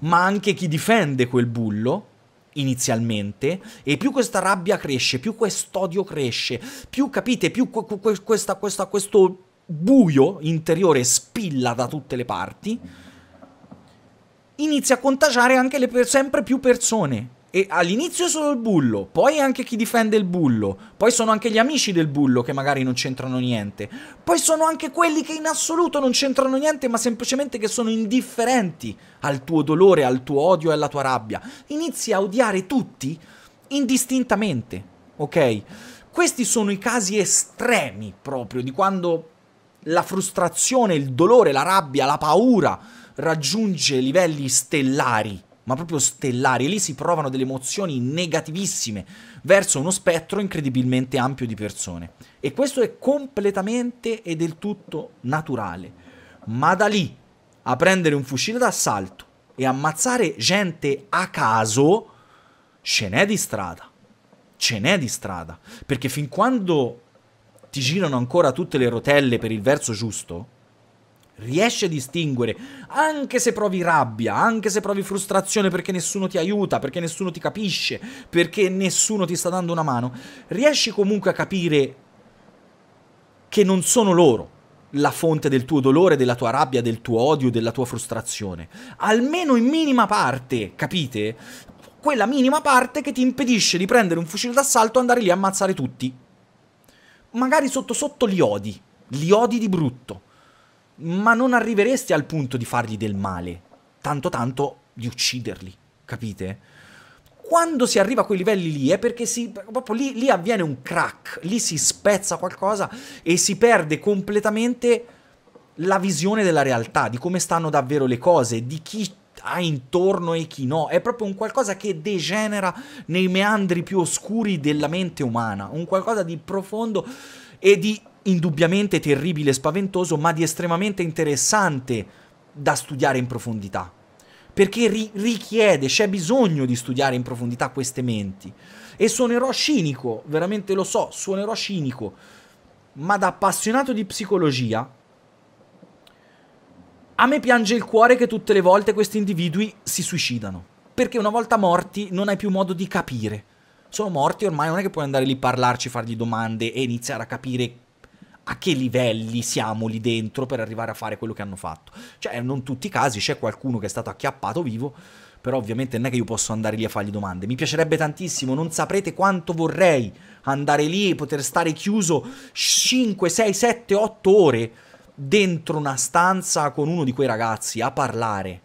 ma anche chi difende quel bullo inizialmente e più questa rabbia cresce, più quest'odio cresce, più capite, più que- que- questa, questa, questo buio interiore spilla da tutte le parti, inizia a contagiare anche le per- sempre più persone e all'inizio è solo il bullo, poi anche chi difende il bullo, poi sono anche gli amici del bullo che magari non c'entrano niente, poi sono anche quelli che in assoluto non c'entrano niente ma semplicemente che sono indifferenti al tuo dolore, al tuo odio e alla tua rabbia. Inizi a odiare tutti indistintamente, ok? Questi sono i casi estremi proprio di quando la frustrazione, il dolore, la rabbia, la paura raggiunge livelli stellari ma proprio stellari. E lì si provano delle emozioni negativissime verso uno spettro incredibilmente ampio di persone. E questo è completamente e del tutto naturale. Ma da lì a prendere un fucile d'assalto e ammazzare gente a caso, ce n'è di strada. Ce n'è di strada. Perché fin quando ti girano ancora tutte le rotelle per il verso giusto, riesci a distinguere, anche se provi rabbia, anche se provi frustrazione perché nessuno ti aiuta, perché nessuno ti capisce, perché nessuno ti sta dando una mano, riesci comunque a capire che non sono loro la fonte del tuo dolore, della tua rabbia, del tuo odio, della tua frustrazione. Almeno in minima parte, capite? Quella minima parte che ti impedisce di prendere un fucile d'assalto e andare lì a ammazzare tutti. Magari sotto sotto li odi, li odi di brutto, ma non arriveresti al punto di fargli del male, tanto tanto di ucciderli, capite? Quando si arriva a quei livelli lì è perché si, proprio lì, lì avviene un crack, lì si spezza qualcosa e si perde completamente la visione della realtà, di come stanno davvero le cose, di chi ha intorno e chi no. È proprio un qualcosa che degenera nei meandri più oscuri della mente umana, un qualcosa di profondo e di indubbiamente terribile e spaventoso, ma di estremamente interessante da studiare in profondità. Perché ri- richiede, c'è bisogno di studiare in profondità queste menti. E suonerò cinico, veramente lo so, suonerò cinico, ma da appassionato di psicologia, a me piange il cuore che tutte le volte questi individui si suicidano. Perché una volta morti non hai più modo di capire sono morti, ormai non è che puoi andare lì a parlarci, fargli domande e iniziare a capire a che livelli siamo lì dentro per arrivare a fare quello che hanno fatto. Cioè, non tutti i casi, c'è qualcuno che è stato acchiappato vivo, però ovviamente non è che io posso andare lì a fargli domande. Mi piacerebbe tantissimo, non saprete quanto vorrei andare lì e poter stare chiuso 5, 6, 7, 8 ore dentro una stanza con uno di quei ragazzi a parlare.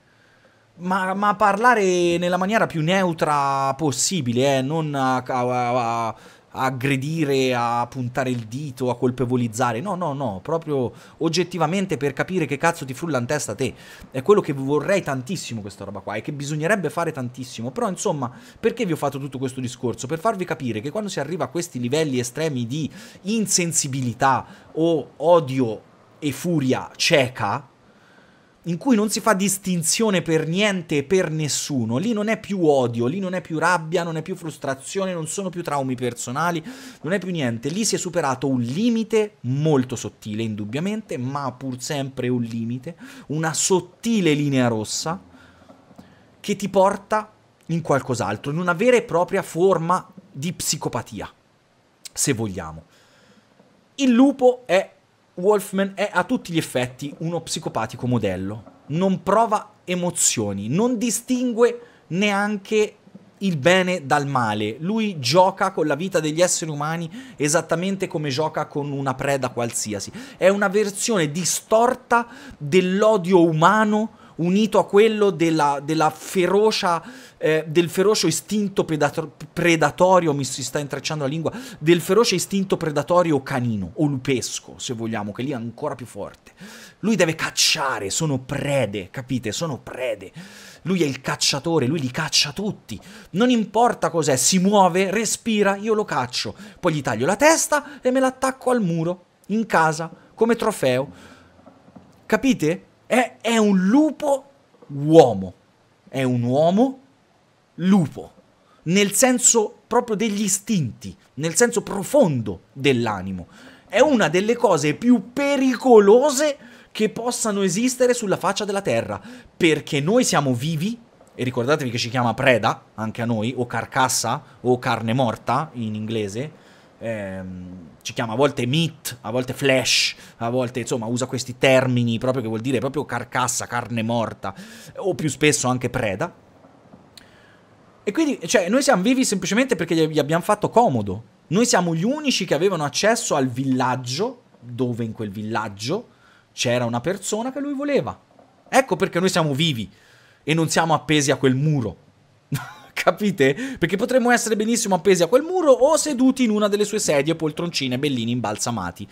Ma, ma parlare nella maniera più neutra possibile, eh? non a, a, a aggredire, a puntare il dito, a colpevolizzare. No, no, no, proprio oggettivamente per capire che cazzo ti frulla in testa te. È quello che vorrei tantissimo questa roba qua e che bisognerebbe fare tantissimo. Però insomma, perché vi ho fatto tutto questo discorso? Per farvi capire che quando si arriva a questi livelli estremi di insensibilità o odio e furia cieca, in cui non si fa distinzione per niente e per nessuno, lì non è più odio, lì non è più rabbia, non è più frustrazione, non sono più traumi personali, non è più niente, lì si è superato un limite molto sottile indubbiamente, ma pur sempre un limite, una sottile linea rossa che ti porta in qualcos'altro, in una vera e propria forma di psicopatia, se vogliamo. Il lupo è Wolfman è a tutti gli effetti uno psicopatico modello. Non prova emozioni, non distingue neanche il bene dal male. Lui gioca con la vita degli esseri umani esattamente come gioca con una preda qualsiasi. È una versione distorta dell'odio umano unito a quello della, della ferocia, eh, del feroce istinto predator- predatorio, mi si sta intrecciando la lingua, del feroce istinto predatorio canino o lupesco, se vogliamo, che lì è ancora più forte. Lui deve cacciare, sono prede, capite? Sono prede. Lui è il cacciatore, lui li caccia tutti. Non importa cos'è, si muove, respira, io lo caccio. Poi gli taglio la testa e me l'attacco al muro, in casa, come trofeo. Capite? È, è un lupo uomo. È un uomo lupo. Nel senso proprio degli istinti, nel senso profondo dell'animo. È una delle cose più pericolose che possano esistere sulla faccia della Terra, perché noi siamo vivi, e ricordatevi che ci chiama preda, anche a noi, o carcassa, o carne morta in inglese, ehm, ci chiama a volte meat, a volte flash, a volte insomma usa questi termini proprio che vuol dire proprio carcassa, carne morta, o più spesso anche preda. E quindi, cioè, noi siamo vivi semplicemente perché gli abbiamo fatto comodo. Noi siamo gli unici che avevano accesso al villaggio, dove in quel villaggio c'era una persona che lui voleva. Ecco perché noi siamo vivi e non siamo appesi a quel muro. capite? Perché potremmo essere benissimo appesi a quel muro o seduti in una delle sue sedie poltroncine bellini imbalsamati.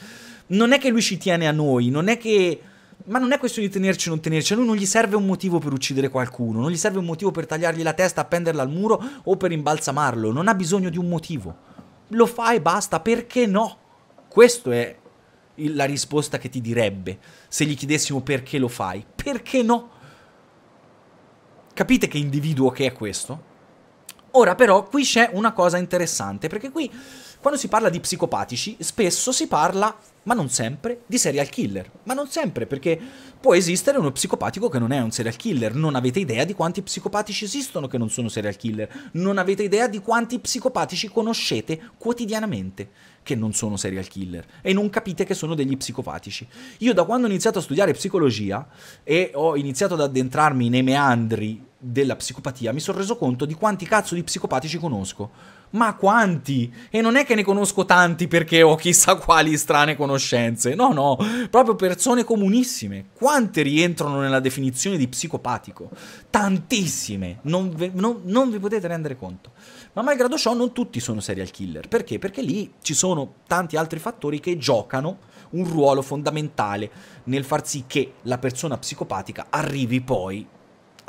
Non è che lui ci tiene a noi, non è che... Ma non è questione di tenerci o non tenerci, a lui non gli serve un motivo per uccidere qualcuno, non gli serve un motivo per tagliargli la testa, appenderla al muro o per imbalsamarlo, non ha bisogno di un motivo. Lo fa e basta, perché no? Questa è la risposta che ti direbbe se gli chiedessimo perché lo fai. Perché no? Capite che individuo che è questo? Ora però qui c'è una cosa interessante, perché qui quando si parla di psicopatici spesso si parla, ma non sempre, di serial killer. Ma non sempre, perché può esistere uno psicopatico che non è un serial killer. Non avete idea di quanti psicopatici esistono che non sono serial killer. Non avete idea di quanti psicopatici conoscete quotidianamente che non sono serial killer e non capite che sono degli psicopatici. Io da quando ho iniziato a studiare psicologia e ho iniziato ad addentrarmi nei meandri della psicopatia mi sono reso conto di quanti cazzo di psicopatici conosco. Ma quanti? E non è che ne conosco tanti perché ho chissà quali strane conoscenze. No, no, proprio persone comunissime. Quante rientrano nella definizione di psicopatico? Tantissime. Non, ve, non, non vi potete rendere conto. Ma malgrado ciò non tutti sono serial killer. Perché? Perché lì ci sono tanti altri fattori che giocano un ruolo fondamentale nel far sì che la persona psicopatica arrivi poi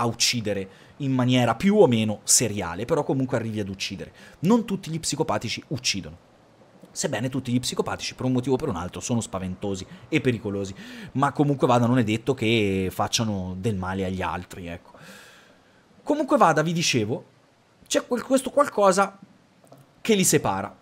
a uccidere in maniera più o meno seriale, però comunque arrivi ad uccidere. Non tutti gli psicopatici uccidono. Sebbene tutti gli psicopatici per un motivo o per un altro sono spaventosi e pericolosi, ma comunque vada non è detto che facciano del male agli altri, ecco. Comunque vada, vi dicevo, c'è questo qualcosa che li separa.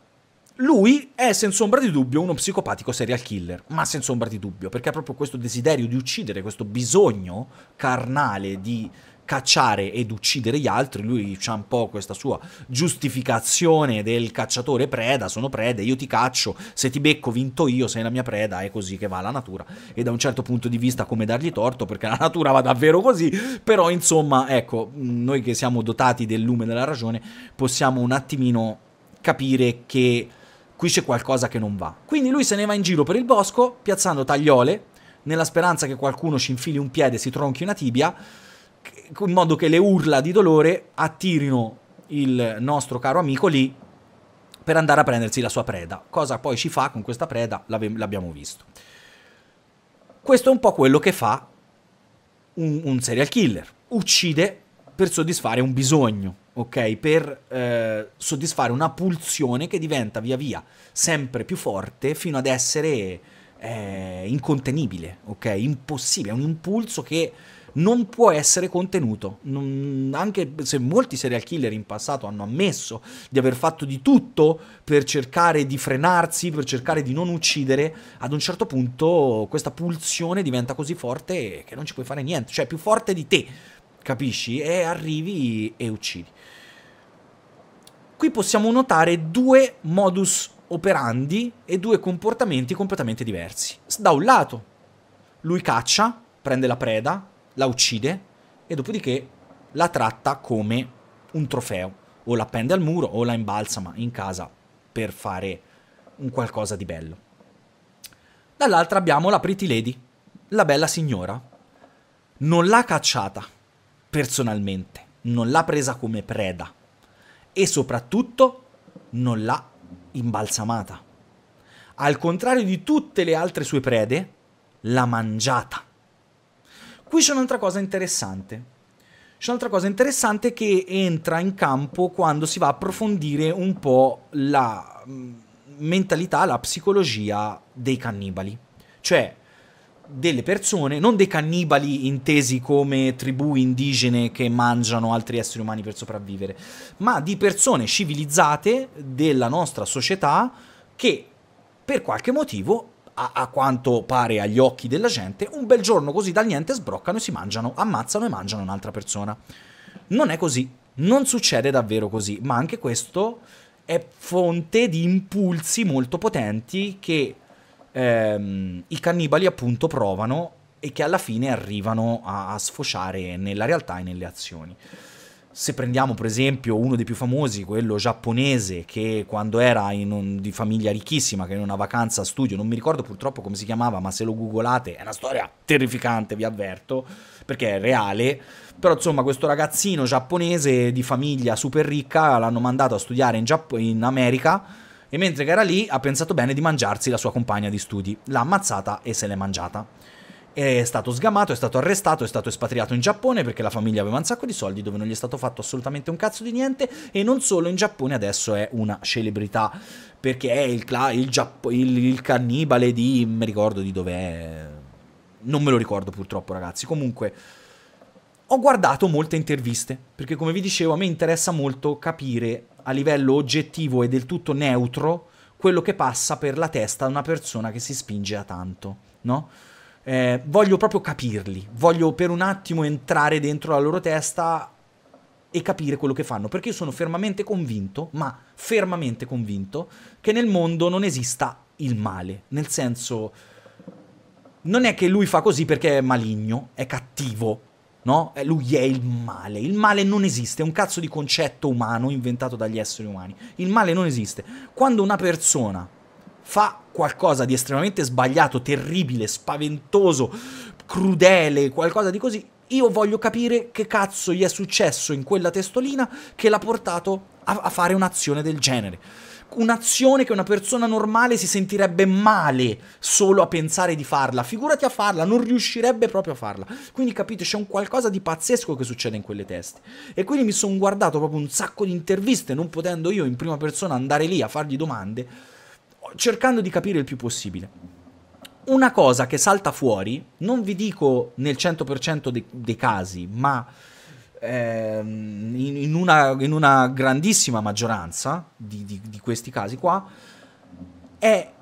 Lui è senza ombra di dubbio uno psicopatico serial killer, ma senza ombra di dubbio, perché ha proprio questo desiderio di uccidere, questo bisogno carnale di cacciare ed uccidere gli altri, lui c'ha un po' questa sua giustificazione del cacciatore preda, sono preda, io ti caccio, se ti becco vinto io, sei la mia preda, è così che va la natura. E da un certo punto di vista come dargli torto, perché la natura va davvero così, però insomma, ecco, noi che siamo dotati del lume della ragione, possiamo un attimino capire che qui c'è qualcosa che non va. Quindi lui se ne va in giro per il bosco, piazzando tagliole, nella speranza che qualcuno ci infili un piede, si tronchi una tibia, in modo che le urla di dolore attirino il nostro caro amico lì per andare a prendersi la sua preda. Cosa poi ci fa con questa preda l'abbiamo visto. Questo è un po' quello che fa un, un serial killer. Uccide per soddisfare un bisogno ok? Per eh, soddisfare una pulsione che diventa via via sempre più forte fino ad essere eh, incontenibile, ok? Impossibile, è un impulso che non può essere contenuto. Non, anche se molti serial killer in passato hanno ammesso di aver fatto di tutto per cercare di frenarsi, per cercare di non uccidere, ad un certo punto questa pulsione diventa così forte che non ci puoi fare niente, cioè più forte di te, capisci? E arrivi e uccidi. Qui possiamo notare due modus operandi e due comportamenti completamente diversi. Da un lato, lui caccia, prende la preda, la uccide e dopodiché la tratta come un trofeo. O la appende al muro o la imbalsama in casa per fare un qualcosa di bello. Dall'altra abbiamo la Pretty Lady, la bella signora. Non l'ha cacciata personalmente, non l'ha presa come preda, e soprattutto non l'ha imbalsamata. Al contrario di tutte le altre sue prede, l'ha mangiata. Qui c'è un'altra cosa interessante. C'è un'altra cosa interessante che entra in campo quando si va a approfondire un po' la mm, mentalità, la psicologia dei cannibali. Cioè, delle persone, non dei cannibali intesi come tribù indigene che mangiano altri esseri umani per sopravvivere, ma di persone civilizzate della nostra società che per qualche motivo, a, a quanto pare agli occhi della gente, un bel giorno così dal niente sbroccano e si mangiano, ammazzano e mangiano un'altra persona. Non è così, non succede davvero così, ma anche questo è fonte di impulsi molto potenti che ehm, i cannibali appunto provano e che alla fine arrivano a, a sfociare nella realtà e nelle azioni. Se prendiamo per esempio uno dei più famosi, quello giapponese, che quando era un, di famiglia ricchissima, che in una vacanza a studio, non mi ricordo purtroppo come si chiamava, ma se lo googolate è una storia terrificante, vi avverto, perché è reale. Però insomma questo ragazzino giapponese di famiglia super ricca l'hanno mandato a studiare in, Giapp- in America e mentre era lì ha pensato bene di mangiarsi la sua compagna di studi. L'ha ammazzata e se l'è mangiata. È stato sgamato, è stato arrestato, è stato espatriato in Giappone perché la famiglia aveva un sacco di soldi dove non gli è stato fatto assolutamente un cazzo di niente e non solo, in Giappone adesso è una celebrità perché è il, il, il, il cannibale di... mi ricordo di dov'è... non me lo ricordo purtroppo ragazzi, comunque ho guardato molte interviste, perché come vi dicevo a me interessa molto capire a livello oggettivo e del tutto neutro quello che passa per la testa di una persona che si spinge a tanto, no? Eh, voglio proprio capirli, voglio per un attimo entrare dentro la loro testa e capire quello che fanno, perché io sono fermamente convinto, ma fermamente convinto, che nel mondo non esista il male, nel senso non è che lui fa così perché è maligno, è cattivo, No? Eh, lui è il male. Il male non esiste, è un cazzo di concetto umano inventato dagli esseri umani. Il male non esiste. Quando una persona fa qualcosa di estremamente sbagliato, terribile, spaventoso, crudele, qualcosa di così, io voglio capire che cazzo gli è successo in quella testolina che l'ha portato a, a fare un'azione del genere un'azione che una persona normale si sentirebbe male solo a pensare di farla. Figurati a farla, non riuscirebbe proprio a farla. Quindi capite, c'è un qualcosa di pazzesco che succede in quelle teste. E quindi mi sono guardato proprio un sacco di interviste, non potendo io in prima persona andare lì a fargli domande, cercando di capire il più possibile. Una cosa che salta fuori, non vi dico nel 100% de- dei casi, ma ehm, in, una, in, una, grandissima maggioranza di, di, di questi casi qua, è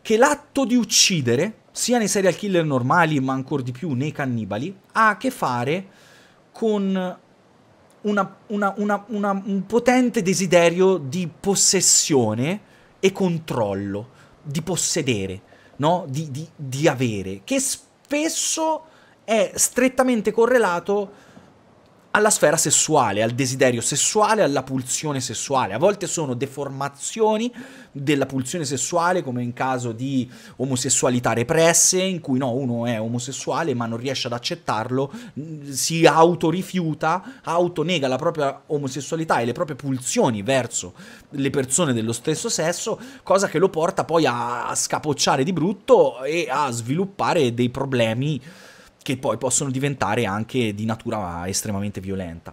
che l'atto di uccidere, sia nei serial killer normali, ma ancora di più nei cannibali, ha a che fare con una, una, una, un potente desiderio di possessione e controllo, di possedere, no? di, di, di avere, che spesso è strettamente correlato alla sfera sessuale, al desiderio sessuale, alla pulsione sessuale. A volte sono deformazioni della pulsione sessuale, come in caso di omosessualità represse, in cui no, uno è omosessuale ma non riesce ad accettarlo, mm, si autorifiuta, autonega la propria omosessualità e le proprie pulsioni verso le persone dello stesso sesso, cosa che lo porta poi a scapocciare di brutto e a sviluppare dei problemi che poi possono diventare anche di natura estremamente violenta.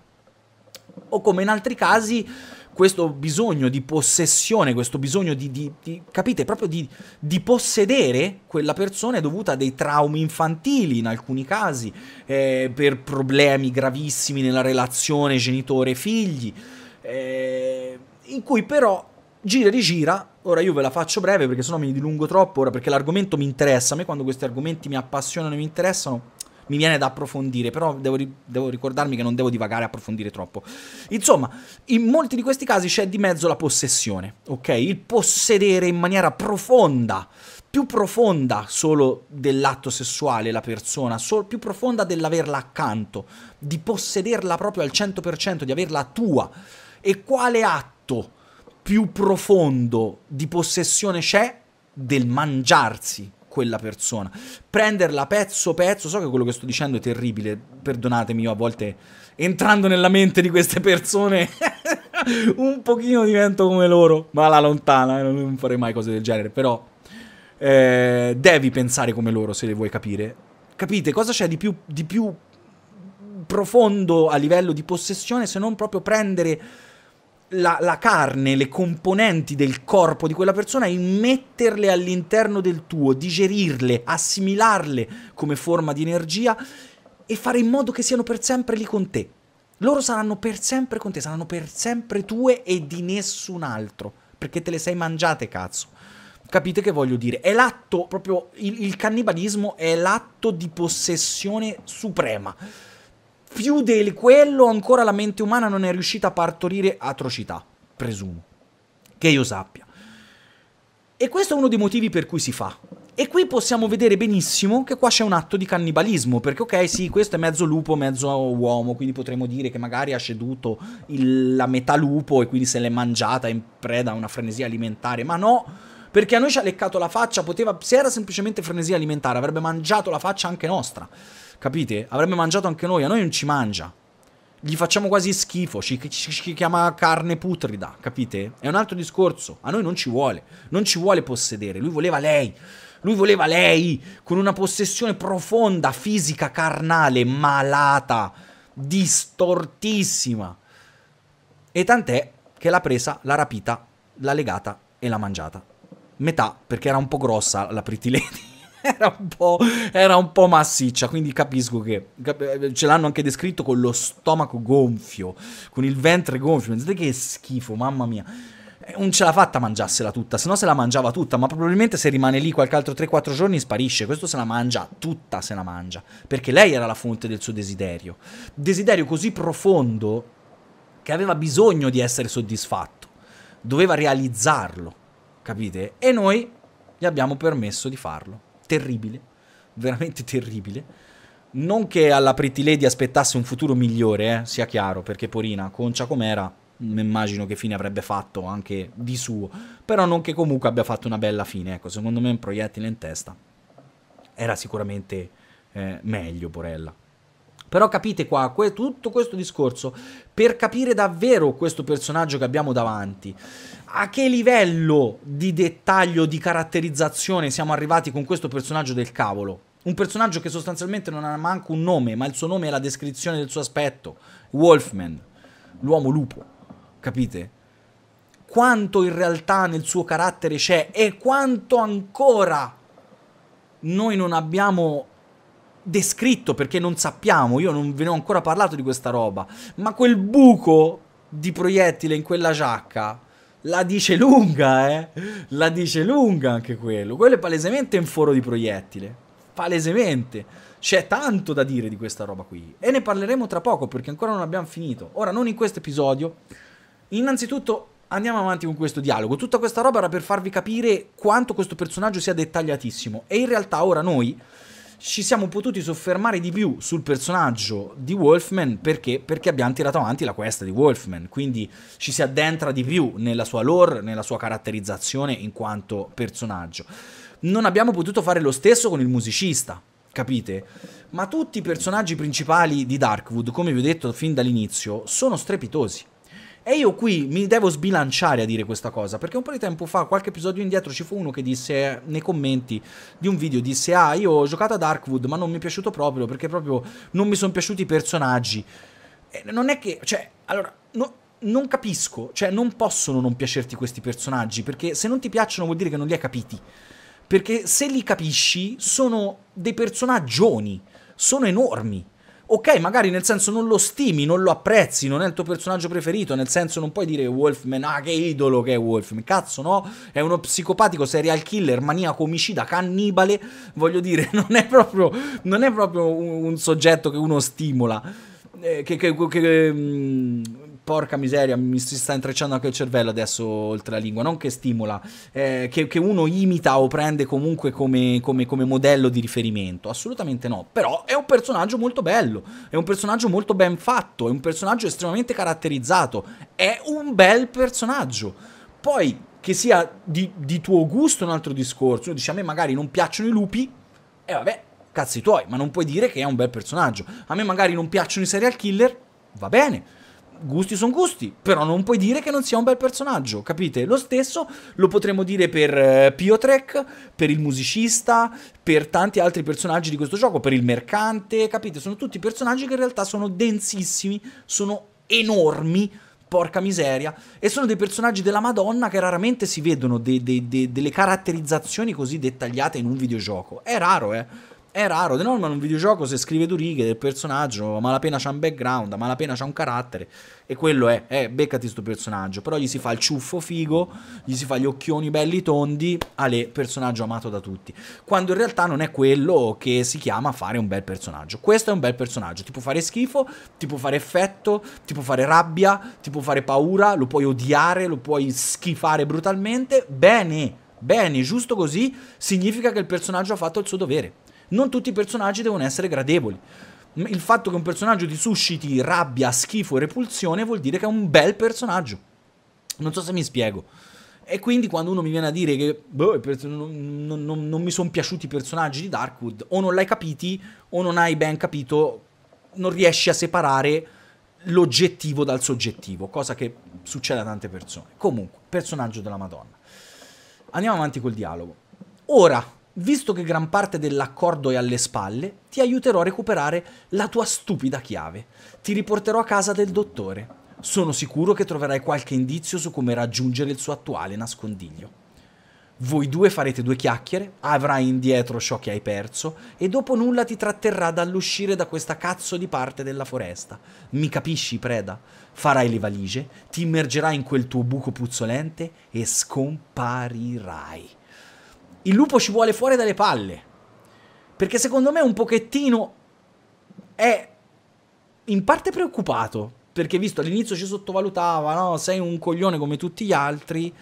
O come in altri casi, questo bisogno di possessione, questo bisogno di, di, di capite, proprio di, di, possedere quella persona è dovuta a dei traumi infantili in alcuni casi, eh, per problemi gravissimi nella relazione genitore-figli, eh, in cui però gira e rigira. Ora io ve la faccio breve perché sennò mi dilungo troppo, ora perché l'argomento mi interessa, a me quando questi argomenti mi appassionano e mi interessano, mi viene da approfondire, però devo, ri- devo ricordarmi che non devo divagare e approfondire troppo. Insomma, in molti di questi casi c'è di mezzo la possessione, ok? Il possedere in maniera profonda più profonda solo dell'atto sessuale la persona, so, più profonda dell'averla accanto, di possederla proprio al 100%, di averla tua. E quale atto più profondo di possessione c'è del mangiarsi quella persona. Prenderla pezzo pezzo, so che quello che sto dicendo è terribile, perdonatemi, io a volte entrando nella mente di queste persone un pochino divento come loro, ma alla lontana, eh, non farei mai cose del genere, però eh, devi pensare come loro se le vuoi capire. Capite cosa c'è di più, di più profondo a livello di possessione se non proprio prendere la, la, carne, le componenti del corpo di quella persona e metterle all'interno del tuo, digerirle, assimilarle come forma di energia e fare in modo che siano per sempre lì con te. Loro saranno per sempre con te, saranno per sempre tue e di nessun altro, perché te le sei mangiate, cazzo. Capite che voglio dire? È l'atto, proprio il, il cannibalismo è l'atto di possessione suprema più di quello ancora la mente umana non è riuscita a partorire atrocità, presumo, che io sappia. E questo è uno dei motivi per cui si fa. E qui possiamo vedere benissimo che qua c'è un atto di cannibalismo, perché ok, sì, questo è mezzo lupo, mezzo uomo, quindi potremmo dire che magari ha ceduto il, la metà lupo e quindi se l'è mangiata in preda a una frenesia alimentare, ma no, perché a noi ci ha leccato la faccia, poteva, se era semplicemente frenesia alimentare, avrebbe mangiato la faccia anche nostra. Capite? Avrebbe mangiato anche noi, a noi non ci mangia. Gli facciamo quasi schifo, ci, ci, ci chiama carne putrida, capite? È un altro discorso, a noi non ci vuole, non ci vuole possedere, lui voleva lei. Lui voleva lei con una possessione profonda, fisica, carnale, malata, distortissima. E tant'è che l'ha presa, l'ha rapita, l'ha legata e l'ha mangiata. Metà perché era un po' grossa la Pretty Lady era, un po', era un po' massiccia, quindi capisco che ce l'hanno anche descritto con lo stomaco gonfio, con il ventre gonfio, pensate che schifo, mamma mia non eh, ce l'ha fatta a mangiarsela tutta, se no se la mangiava tutta, ma probabilmente se rimane lì qualche altro 3-4 giorni sparisce, questo se la mangia tutta, se la mangia, perché lei era la fonte del suo desiderio, desiderio così profondo che aveva bisogno di essere soddisfatto, doveva realizzarlo, capite? E noi gli abbiamo permesso di farlo terribile, veramente terribile. Non che alla Pretty Lady aspettasse un futuro migliore, eh, sia chiaro, perché Porina, concia com'era, mi mm, immagino che fine avrebbe fatto anche di suo. Però non che comunque abbia fatto una bella fine, ecco, secondo me un proiettile in testa era sicuramente eh, meglio Porella. Però capite qua, que tutto questo discorso, per capire davvero questo personaggio che abbiamo davanti, a che livello di dettaglio, di caratterizzazione siamo arrivati con questo personaggio del cavolo? Un personaggio che sostanzialmente non ha manco un nome, ma il suo nome è la descrizione del suo aspetto. Wolfman, l'uomo lupo, capite? Quanto in realtà nel suo carattere c'è e quanto ancora noi non abbiamo descritto perché non sappiamo, io non ve ne ho ancora parlato di questa roba, ma quel buco di proiettile in quella giacca la dice lunga, eh? La dice lunga anche quello. Quello è palesemente un foro di proiettile. Palesemente. C'è tanto da dire di questa roba qui. E ne parleremo tra poco perché ancora non abbiamo finito. Ora, non in questo episodio. Innanzitutto andiamo avanti con questo dialogo. Tutta questa roba era per farvi capire quanto questo personaggio sia dettagliatissimo. E in realtà ora noi ci siamo potuti soffermare di più sul personaggio di Wolfman perché? perché? abbiamo tirato avanti la quest di Wolfman, quindi ci si addentra di più nella sua lore, nella sua caratterizzazione in quanto personaggio. Non abbiamo potuto fare lo stesso con il musicista, capite? Ma tutti i personaggi principali di Darkwood, come vi ho detto fin dall'inizio, sono strepitosi e io qui mi devo sbilanciare a dire questa cosa, perché un po' di tempo fa, qualche episodio indietro, ci fu uno che disse nei commenti di un video, disse ah io ho giocato a Darkwood ma non mi è piaciuto proprio perché proprio non mi sono piaciuti i personaggi. E non è che, cioè, allora, no, non capisco, cioè non possono non piacerti questi personaggi, perché se non ti piacciono vuol dire che non li hai capiti. Perché se li capisci sono dei personaggioni, sono enormi ok, magari nel senso non lo stimi, non lo apprezzi, non è il tuo personaggio preferito, nel senso non puoi dire Wolfman, ah che idolo che è Wolfman, cazzo no, è uno psicopatico, serial killer, maniaco, omicida, cannibale, voglio dire, non è proprio, non è proprio un, un, soggetto che uno stimola, eh, che, che, che, che mm, porca miseria, mi si sta intrecciando anche il cervello adesso oltre la lingua, non che stimola, eh, che, che, uno imita o prende comunque come, come, come, modello di riferimento, assolutamente no, però è un personaggio molto bello, è un personaggio molto ben fatto, è un personaggio estremamente caratterizzato, è un bel personaggio. Poi che sia di, di tuo gusto un altro discorso, uno dice a me magari non piacciono i lupi, e eh, vabbè, cazzi tuoi, ma non puoi dire che è un bel personaggio. A me magari non piacciono i serial killer, va bene gusti sono gusti, però non puoi dire che non sia un bel personaggio, capite? Lo stesso lo potremmo dire per eh, Pio Trek, per il musicista, per tanti altri personaggi di questo gioco, per il mercante, capite? Sono tutti personaggi che in realtà sono densissimi, sono enormi, porca miseria, e sono dei personaggi della Madonna che raramente si vedono de de de delle caratterizzazioni così dettagliate in un videogioco. È raro, eh? È raro, di norma in un videogioco se scrive due righe del personaggio, malapena c'ha un background, malapena c'ha un carattere, e quello è, eh, beccati sto personaggio, però gli si fa il ciuffo figo, gli si fa gli occhioni belli tondi, ale, personaggio amato da tutti, quando in realtà non è quello che si chiama fare un bel personaggio, questo è un bel personaggio, ti può fare schifo, ti può fare effetto, ti può fare rabbia, ti può fare paura, lo puoi odiare, lo puoi schifare brutalmente, bene, bene, giusto così, significa che il personaggio ha fatto il suo dovere non tutti i personaggi devono essere gradevoli. Il fatto che un personaggio ti susciti rabbia, schifo e repulsione vuol dire che è un bel personaggio. Non so se mi spiego. E quindi quando uno mi viene a dire che boh, non, non, non mi sono piaciuti i personaggi di Darkwood, o non l'hai capiti o non hai ben capito, non riesci a separare l'oggettivo dal soggettivo, cosa che succede a tante persone. Comunque, personaggio della Madonna. Andiamo avanti col dialogo. Ora, Visto che gran parte dell'accordo è alle spalle, ti aiuterò a recuperare la tua stupida chiave. Ti riporterò a casa del dottore. Sono sicuro che troverai qualche indizio su come raggiungere il suo attuale nascondiglio. Voi due farete due chiacchiere, avrai indietro ciò che hai perso e dopo nulla ti tratterrà dall'uscire da questa cazzo di parte della foresta. Mi capisci, preda? Farai le valigie, ti immergerai in quel tuo buco puzzolente e scomparirai il lupo ci vuole fuori dalle palle. Perché secondo me un pochettino è in parte preoccupato. Perché visto all'inizio ci sottovalutava, no? Sei un coglione come tutti gli altri.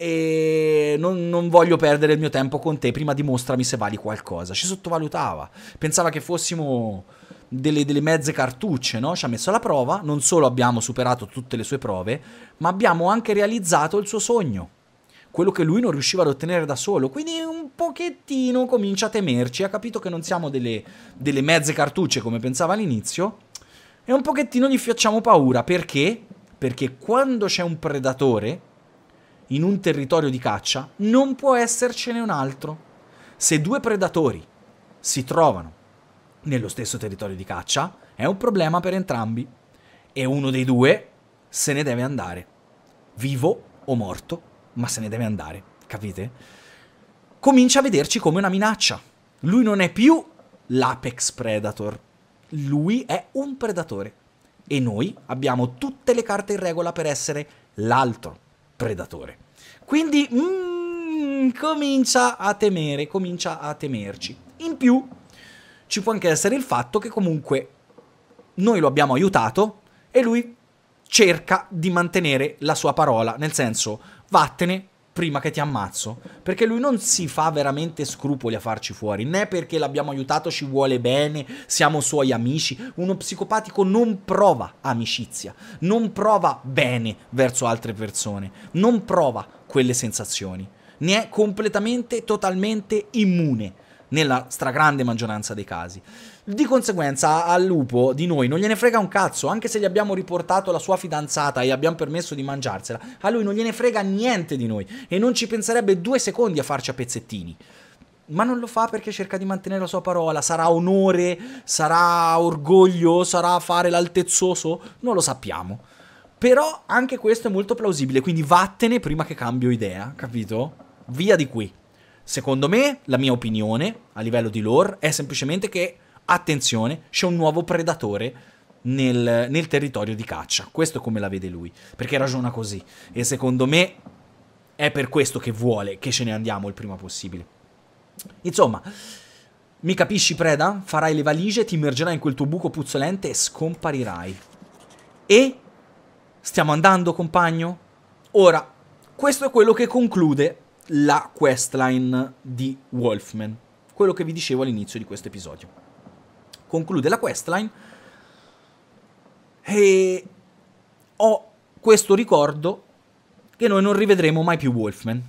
E non, non, voglio perdere il mio tempo con te. Prima dimostrami se vali qualcosa. Ci sottovalutava. Pensava che fossimo delle, delle mezze cartucce, no? Ci ha messo alla prova. Non solo abbiamo superato tutte le sue prove, ma abbiamo anche realizzato il suo sogno quello che lui non riusciva ad ottenere da solo. Quindi un pochettino comincia a temerci, ha capito che non siamo delle, delle mezze cartucce come pensava all'inizio e un pochettino gli facciamo paura. Perché? Perché quando c'è un predatore in un territorio di caccia non può essercene un altro. Se due predatori si trovano nello stesso territorio di caccia è un problema per entrambi e uno dei due se ne deve andare, vivo o morto, ma se ne deve andare, capite? Comincia a vederci come una minaccia. Lui non è più l'apex predator, lui è un predatore. E noi abbiamo tutte le carte in regola per essere l'altro predatore. Quindi mm, comincia a temere, comincia a temerci. In più ci può anche essere il fatto che comunque noi lo abbiamo aiutato e lui cerca di mantenere la sua parola, nel senso vattene prima che ti ammazzo. Perché lui non si fa veramente scrupoli a farci fuori, né perché l'abbiamo aiutato, ci vuole bene, siamo suoi amici. Uno psicopatico non prova amicizia, non prova bene verso altre persone, non prova quelle sensazioni. Ne è completamente, totalmente immune nella stragrande maggioranza dei casi. Di conseguenza al lupo di noi non gliene frega un cazzo, anche se gli abbiamo riportato la sua fidanzata e abbiamo permesso di mangiarsela, a lui non gliene frega niente di noi e non ci penserebbe due secondi a farci a pezzettini ma non lo fa perché cerca di mantenere la sua parola. Sarà onore, sarà orgoglio, sarà fare l'altezzoso, non lo sappiamo. Però anche questo è molto plausibile, quindi vattene prima che cambio idea, capito? Via di qui. Secondo me, la mia opinione a livello di lore è semplicemente che attenzione, c'è un nuovo predatore nel, nel, territorio di caccia. Questo come la vede lui, perché ragiona così. E secondo me è per questo che vuole che ce ne andiamo il prima possibile. Insomma, mi capisci Preda? Farai le valigie, ti immergerai in quel tuo buco puzzolente e scomparirai. E stiamo andando, compagno? Ora, questo è quello che conclude la questline di Wolfman, quello che vi dicevo all'inizio di questo episodio conclude la questline e ho questo ricordo che noi non rivedremo mai più Wolfman.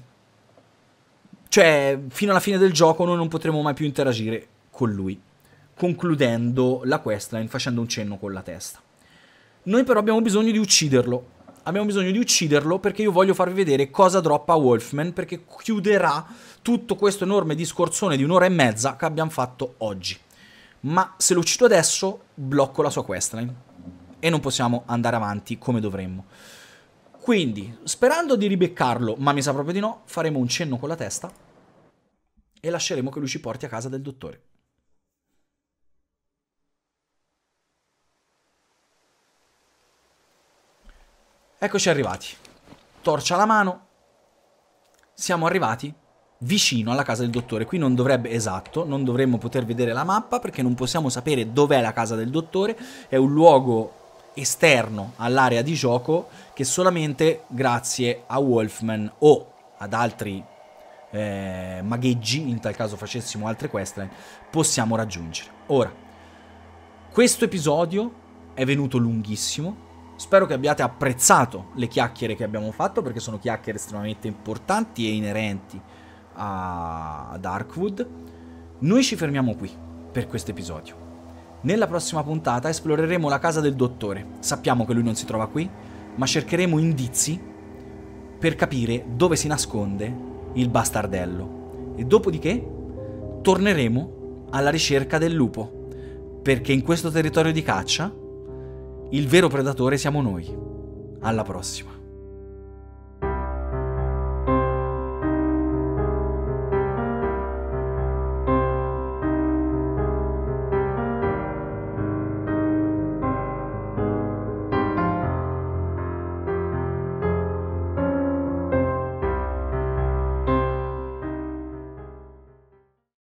Cioè, fino alla fine del gioco noi non potremo mai più interagire con lui, concludendo la questline facendo un cenno con la testa. Noi però abbiamo bisogno di ucciderlo. Abbiamo bisogno di ucciderlo perché io voglio farvi vedere cosa droppa Wolfman perché chiuderà tutto questo enorme discorsone di un'ora e mezza che abbiamo fatto oggi ma se lo uccido adesso blocco la sua questline e non possiamo andare avanti come dovremmo. Quindi, sperando di ribeccarlo, ma mi sa proprio di no, faremo un cenno con la testa e lasceremo che lui ci porti a casa del dottore. Eccoci arrivati. Torcia alla mano. Siamo arrivati vicino alla casa del dottore. Qui non dovrebbe, esatto, non dovremmo poter vedere la mappa perché non possiamo sapere dov'è la casa del dottore. È un luogo esterno all'area di gioco che solamente grazie a Wolfman o ad altri eh, magheggi, in tal caso facessimo altre questline, possiamo raggiungere. Ora, questo episodio è venuto lunghissimo, Spero che abbiate apprezzato le chiacchiere che abbiamo fatto perché sono chiacchiere estremamente importanti e inerenti a Darkwood. Noi ci fermiamo qui per questo episodio. Nella prossima puntata esploreremo la casa del dottore. Sappiamo che lui non si trova qui, ma cercheremo indizi per capire dove si nasconde il bastardello. E dopodiché torneremo alla ricerca del lupo, perché in questo territorio di caccia il vero predatore siamo noi. Alla prossima.